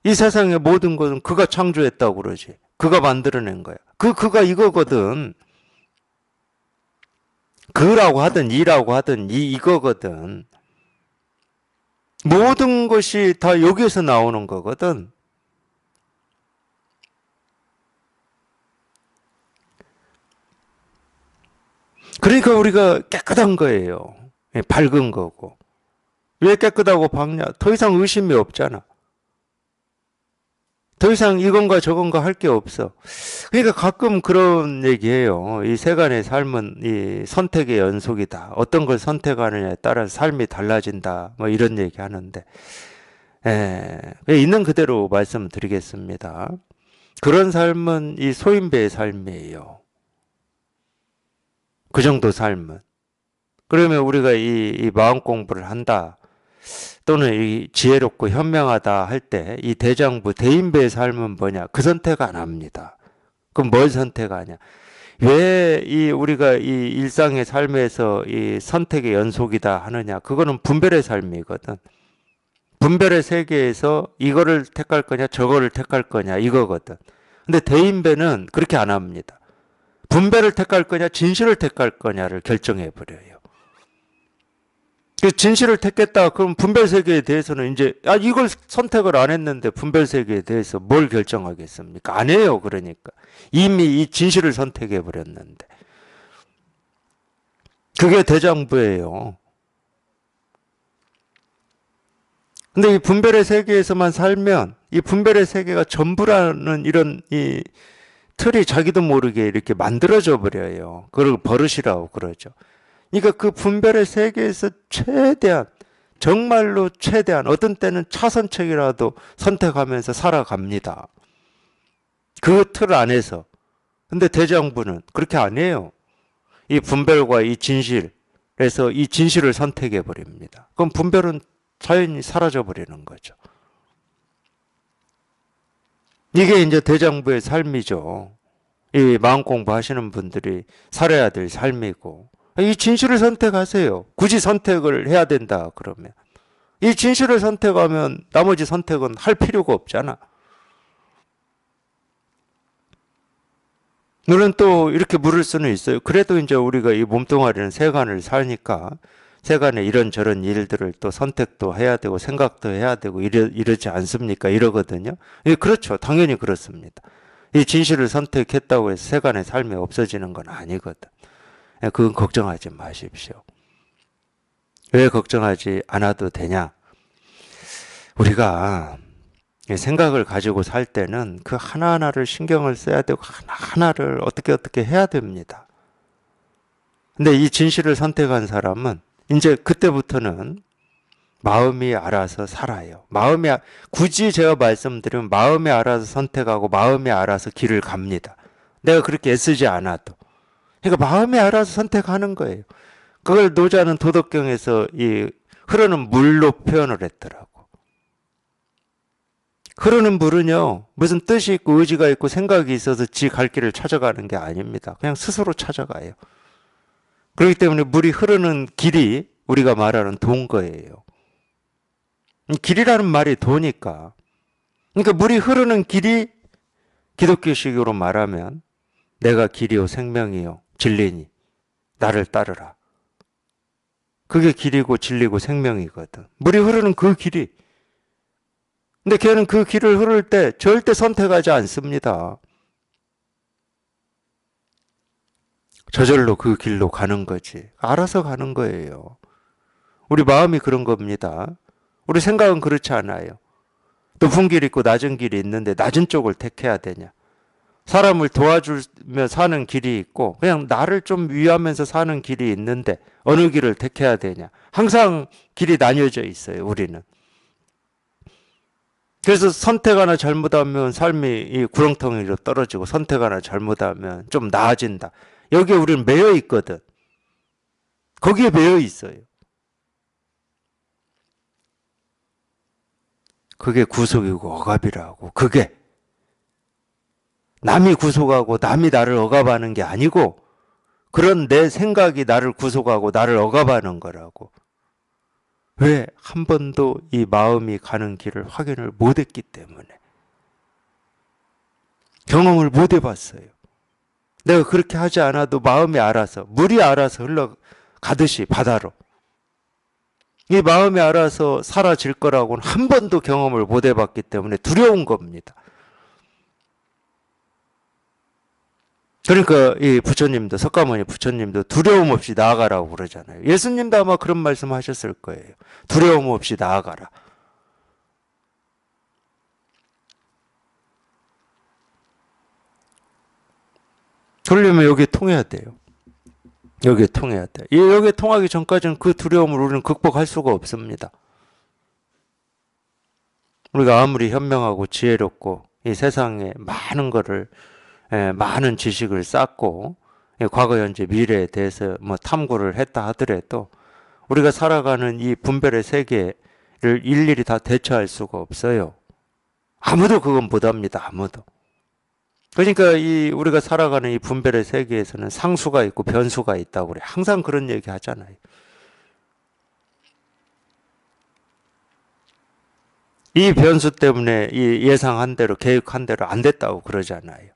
이 세상의 모든 것은 그가 창조했다고 그러지. 그가 만들어낸 거야. 그 그가 이거거든. 그라고 하든 이라고 하든 이 이거거든. 모든 것이 다 여기에서 나오는 거거든. 그러니까 우리가 깨끗한 거예요. 예, 밝은 거고. 왜 깨끗하고 밝냐? 더 이상 의심이 없잖아. 더 이상 이건가 저건가 할 게 없어. 그러니까 가끔 그런 얘기해요. 이 세간의 삶은 이 선택의 연속이다. 어떤 걸 선택하느냐에 따라 삶이 달라진다. 뭐 이런 얘기 하는데. 예, 있는 그대로 말씀드리겠습니다. 그런 삶은 이 소인배의 삶이에요. 그 정도 삶은. 그러면 우리가 이, 이 마음 공부를 한다. 또는 이 지혜롭고 현명하다 할 때 이 대장부 대인배의 삶은 뭐냐? 그 선택 안 합니다. 그럼 뭘 선택하냐? 왜 이 우리가 이 일상의 삶에서 이 선택의 연속이다 하느냐? 그거는 분별의 삶이거든. 분별의 세계에서 이거를 택할 거냐, 저거를 택할 거냐 이거거든. 근데 대인배는 그렇게 안 합니다. 분별을 택할 거냐, 진실을 택할 거냐를 결정해 버려요. 그 진실을 택했다. 그럼 분별 세계에 대해서는 이제 아 이걸 선택을 안 했는데 분별 세계에 대해서 뭘 결정하겠습니까? 안 해요. 그러니까 이미 이 진실을 선택해 버렸는데 그게 대장부예요. 근데 이 분별의 세계에서만 살면 이 분별의 세계가 전부라는 이런 이 틀이 자기도 모르게 이렇게 만들어져 버려요. 그걸 버릇이라고 그러죠. 그러니까 그 분별의 세계에서 최대한 정말로 최대한 어떤 때는 차선책이라도 선택하면서 살아갑니다. 그 틀 안에서. 근데 대장부는 그렇게 아니에요. 이 분별과 이 진실에서 이 진실을 선택해 버립니다. 그럼 분별은 자연히 사라져 버리는 거죠. 이게 이제 대장부의 삶이죠. 이 마음 공부하시는 분들이 살아야 될 삶이고 이 진실을 선택하세요. 굳이 선택을 해야 된다 그러면 이 진실을 선택하면 나머지 선택은 할 필요가 없잖아. 물론 또 이렇게 물을 수는 있어요. 그래도 이제 우리가 이 몸뚱아리는 세간을 살니까 세간에 이런저런 일들을 또 선택도 해야 되고 생각도 해야 되고 이러, 이러지 않습니까? 이러거든요. 예, 그렇죠. 당연히 그렇습니다. 이 진실을 선택했다고 해서 세간의 삶이 없어지는 건 아니거든. 예, 그건 걱정하지 마십시오. 왜 걱정하지 않아도 되냐? 우리가 생각을 가지고 살 때는 그 하나하나를 신경을 써야 되고 하나하나를 어떻게 어떻게 해야 됩니다. 근데 이 진실을 선택한 사람은 이제 그때부터는 마음이 알아서 살아요. 마음이 아, 굳이 제가 말씀드리면 마음이 알아서 선택하고 마음이 알아서 길을 갑니다. 내가 그렇게 애쓰지 않아도 그러니까 마음에 알아서 선택하는 거예요. 그걸 노자는 도덕경에서 이 흐르는 물로 표현을 했더라고. 흐르는 물은요, 무슨 뜻이 있고 의지가 있고 생각이 있어서 지 갈 길을 찾아가는 게 아닙니다. 그냥 스스로 찾아가요. 그렇기 때문에 물이 흐르는 길이 우리가 말하는 돈거예요 길이라는 말이 도니까. 그러니까 물이 흐르는 길이 기독교식으로 말하면 내가 길이요 생명이요 진리니 나를 따르라. 그게 길이고 진리고 생명이거든. 물이 흐르는 그 길이. 근데 걔는 그 길을 흐를 때 절대 선택하지 않습니다. 저절로 그 길로 가는 거지. 알아서 가는 거예요. 우리 마음이 그런 겁니다. 우리 생각은 그렇지 않아요. 높은 길이 있고 낮은 길이 있는데 낮은 쪽을 택해야 되냐? 사람을 도와주며 사는 길이 있고 그냥 나를 좀 위하면서 사는 길이 있는데 어느 길을 택해야 되냐. 항상 길이 나뉘어져 있어요. 우리는. 그래서 선택 하나 잘못하면 삶이 이 구렁텅이로 떨어지고 선택 하나 잘못하면 좀 나아진다. 여기에 우리는 매여 있거든. 거기에 매여 있어요. 그게 구속이고 억압이라고. 그게 남이 구속하고 남이 나를 억압하는 게 아니고 그런 내 생각이 나를 구속하고 나를 억압하는 거라고. 왜 한 번도 이 마음이 가는 길을 확인을 못 했기 때문에. 경험을 못 해봤어요. 내가 그렇게 하지 않아도 마음이 알아서, 물이 알아서 흘러가듯이 바다로. 이 마음이 알아서 사라질 거라고는 한 번도 경험을 못 해봤기 때문에 두려운 겁니다. 그러니까 이 부처님도 석가모니 부처님도 두려움 없이 나아가라고 그러잖아요. 예수님도 아마 그런 말씀하셨을 거예요. 두려움 없이 나아가라. 그러려면 여기 통해야 돼요. 여기 통해야 돼. 이 여기 통하기 전까지는 그 두려움을 우리는 극복할 수가 없습니다. 우리가 아무리 현명하고 지혜롭고 이 세상에 많은 것을 예, 많은 지식을 쌓고 예, 과거, 현재, 미래에 대해서 뭐 탐구를 했다 하더라도 우리가 살아가는 이 분별의 세계를 일일이 다 대처할 수가 없어요. 아무도 그건 못합니다. 아무도. 그러니까 이 우리가 살아가는 이 분별의 세계에서는 상수가 있고 변수가 있다고 그래. 항상 그런 얘기 하잖아요. 이 변수 때문에 이 예상한 대로 계획한 대로 안 됐다고 그러잖아요.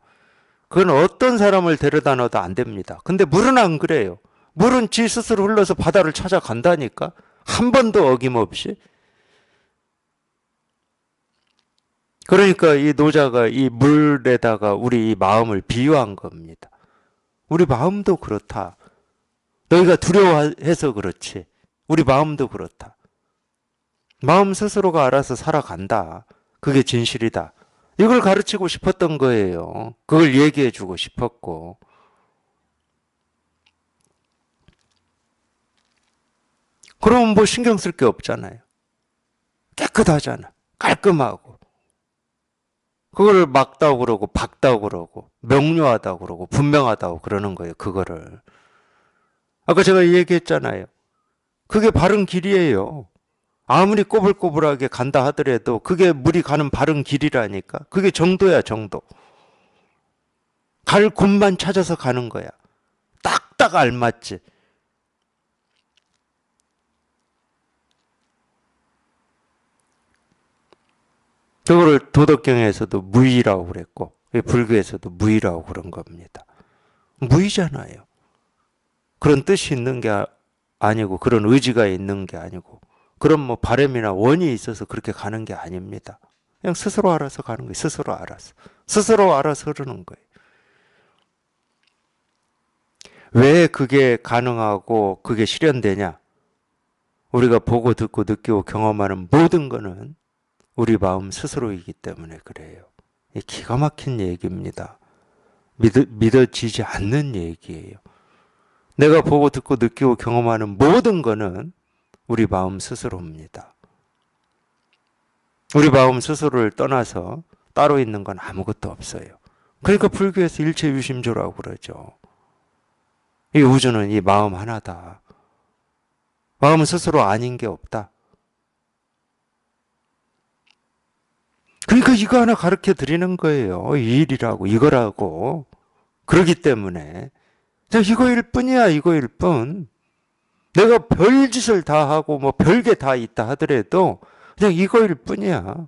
그건 어떤 사람을 데려다 넣어도 안 됩니다. 근데 물은 안 그래요. 물은 지 스스로 흘러서 바다를 찾아간다니까. 한 번도 어김없이. 그러니까 이 노자가 이 물에다가 우리 이 마음을 비유한 겁니다. 우리 마음도 그렇다. 너희가 두려워해서 그렇지. 우리 마음도 그렇다. 마음 스스로가 알아서 살아간다. 그게 진실이다. 이걸 가르치고 싶었던 거예요. 그걸 얘기해 주고 싶었고. 그럼 뭐 신경 쓸 게 없잖아요. 깨끗하잖아. 깔끔하고. 그걸 막다고 그러고 박다고 그러고 명료하다고 그러고 분명하다고 그러는 거예요. 그거를. 아까 제가 얘기했잖아요. 그게 바른 길이에요. 아무리 꼬불꼬불하게 간다 하더라도 그게 물이 가는 바른 길이라니까. 그게 정도야, 정도. 갈 곳만 찾아서 가는 거야. 딱딱 알맞지. 그거를 도덕경에서도 무의라고 그랬고 불교에서도 무의라고 그런 겁니다. 무의잖아요. 그런 뜻이 있는 게 아니고 그런 의지가 있는 게 아니고 그런 뭐 바램이나 원이 있어서 그렇게 가는 게 아닙니다. 그냥 스스로 알아서 가는 거예요. 스스로 알아서. 스스로 알아서 흐르는 거예요. 왜 그게 가능하고 그게 실현되냐? 우리가 보고 듣고 느끼고 경험하는 모든 거는 우리 마음 스스로이기 때문에 그래요. 기가 막힌 얘기입니다. 믿어, 믿어지지 않는 얘기예요. 내가 보고 듣고 느끼고 경험하는 모든 거는 우리 마음 스스로입니다. 우리 마음 스스로를 떠나서 따로 있는 건 아무것도 없어요. 그러니까 불교에서 일체 유심조라고 그러죠. 이 우주는 이 마음 하나다. 마음 스스로 아닌 게 없다. 그러니까 이거 하나 가르쳐 드리는 거예요. 이 일이라고, 이거라고. 그러기 때문에. 이거일 뿐이야, 이거일 뿐. 내가 별짓을 다 하고 뭐 별 게 다 있다 하더라도 그냥 이거일 뿐이야.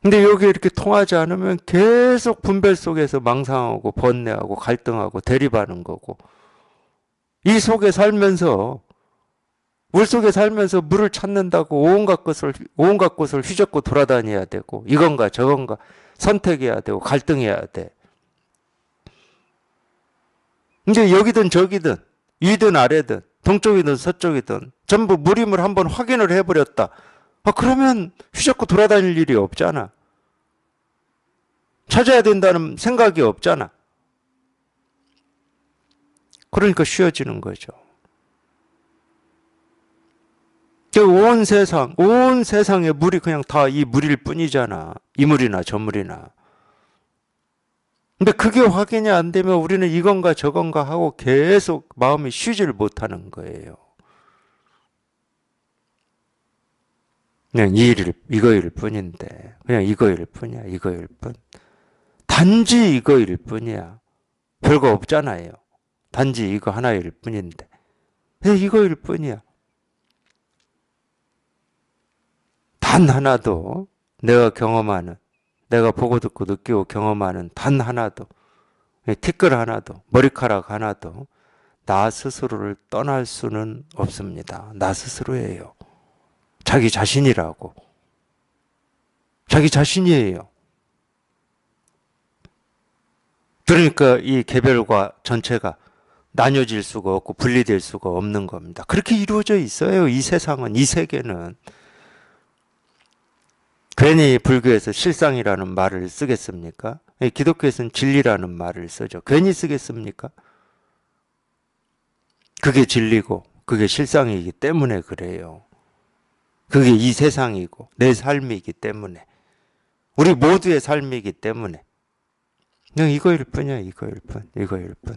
근데 여기 이렇게 통하지 않으면 계속 분별 속에서 망상하고 번뇌하고 갈등하고 대립하는 거고 이 속에 살면서 물 속에 살면서 물을 찾는다고 온갖 것을 온갖 것을 휘젓고 돌아다녀야 되고 이건가 저건가 선택해야 되고 갈등해야 돼. 이제 여기든 저기든 위든 아래든 동쪽이든 서쪽이든 전부 무림을 한번 확인을 해버렸다. 아, 그러면 휘젓고 돌아다닐 일이 없잖아. 찾아야 된다는 생각이 없잖아. 그러니까 쉬어지는 거죠. 그 온 세상, 온 세상의 물이 그냥 다 이 물일 뿐이잖아. 이 물이나 저 물이나. 근데 그게 확인이 안 되면 우리는 이건가 저건가 하고 계속 마음이 쉬질 못하는 거예요. 그냥 이 일, 이거일 뿐인데. 그냥 이거일 뿐이야, 이거일 뿐. 단지 이거일 뿐이야. 별거 없잖아요. 단지 이거 하나일 뿐인데. 이거일 뿐이야. 단 하나도 내가 경험하는 내가 보고 듣고 느끼고 경험하는 단 하나도 티끌 하나도 머리카락 하나도 나 스스로를 떠날 수는 없습니다. 나 스스로예요. 자기 자신이라고. 자기 자신이에요. 그러니까 이 개별과 전체가 나뉘어질 수가 없고 분리될 수가 없는 겁니다. 그렇게 이루어져 있어요. 이 세상은, 이 세계는. 괜히 불교에서 실상이라는 말을 쓰겠습니까? 예, 기독교에서는 진리라는 말을 쓰죠. 괜히 쓰겠습니까? 그게 진리고 그게 실상이기 때문에 그래요. 그게 이 세상이고 내 삶이기 때문에 우리 모두의 삶이기 때문에 그냥 이거일 뿐이야 이거일 뿐 이거일 뿐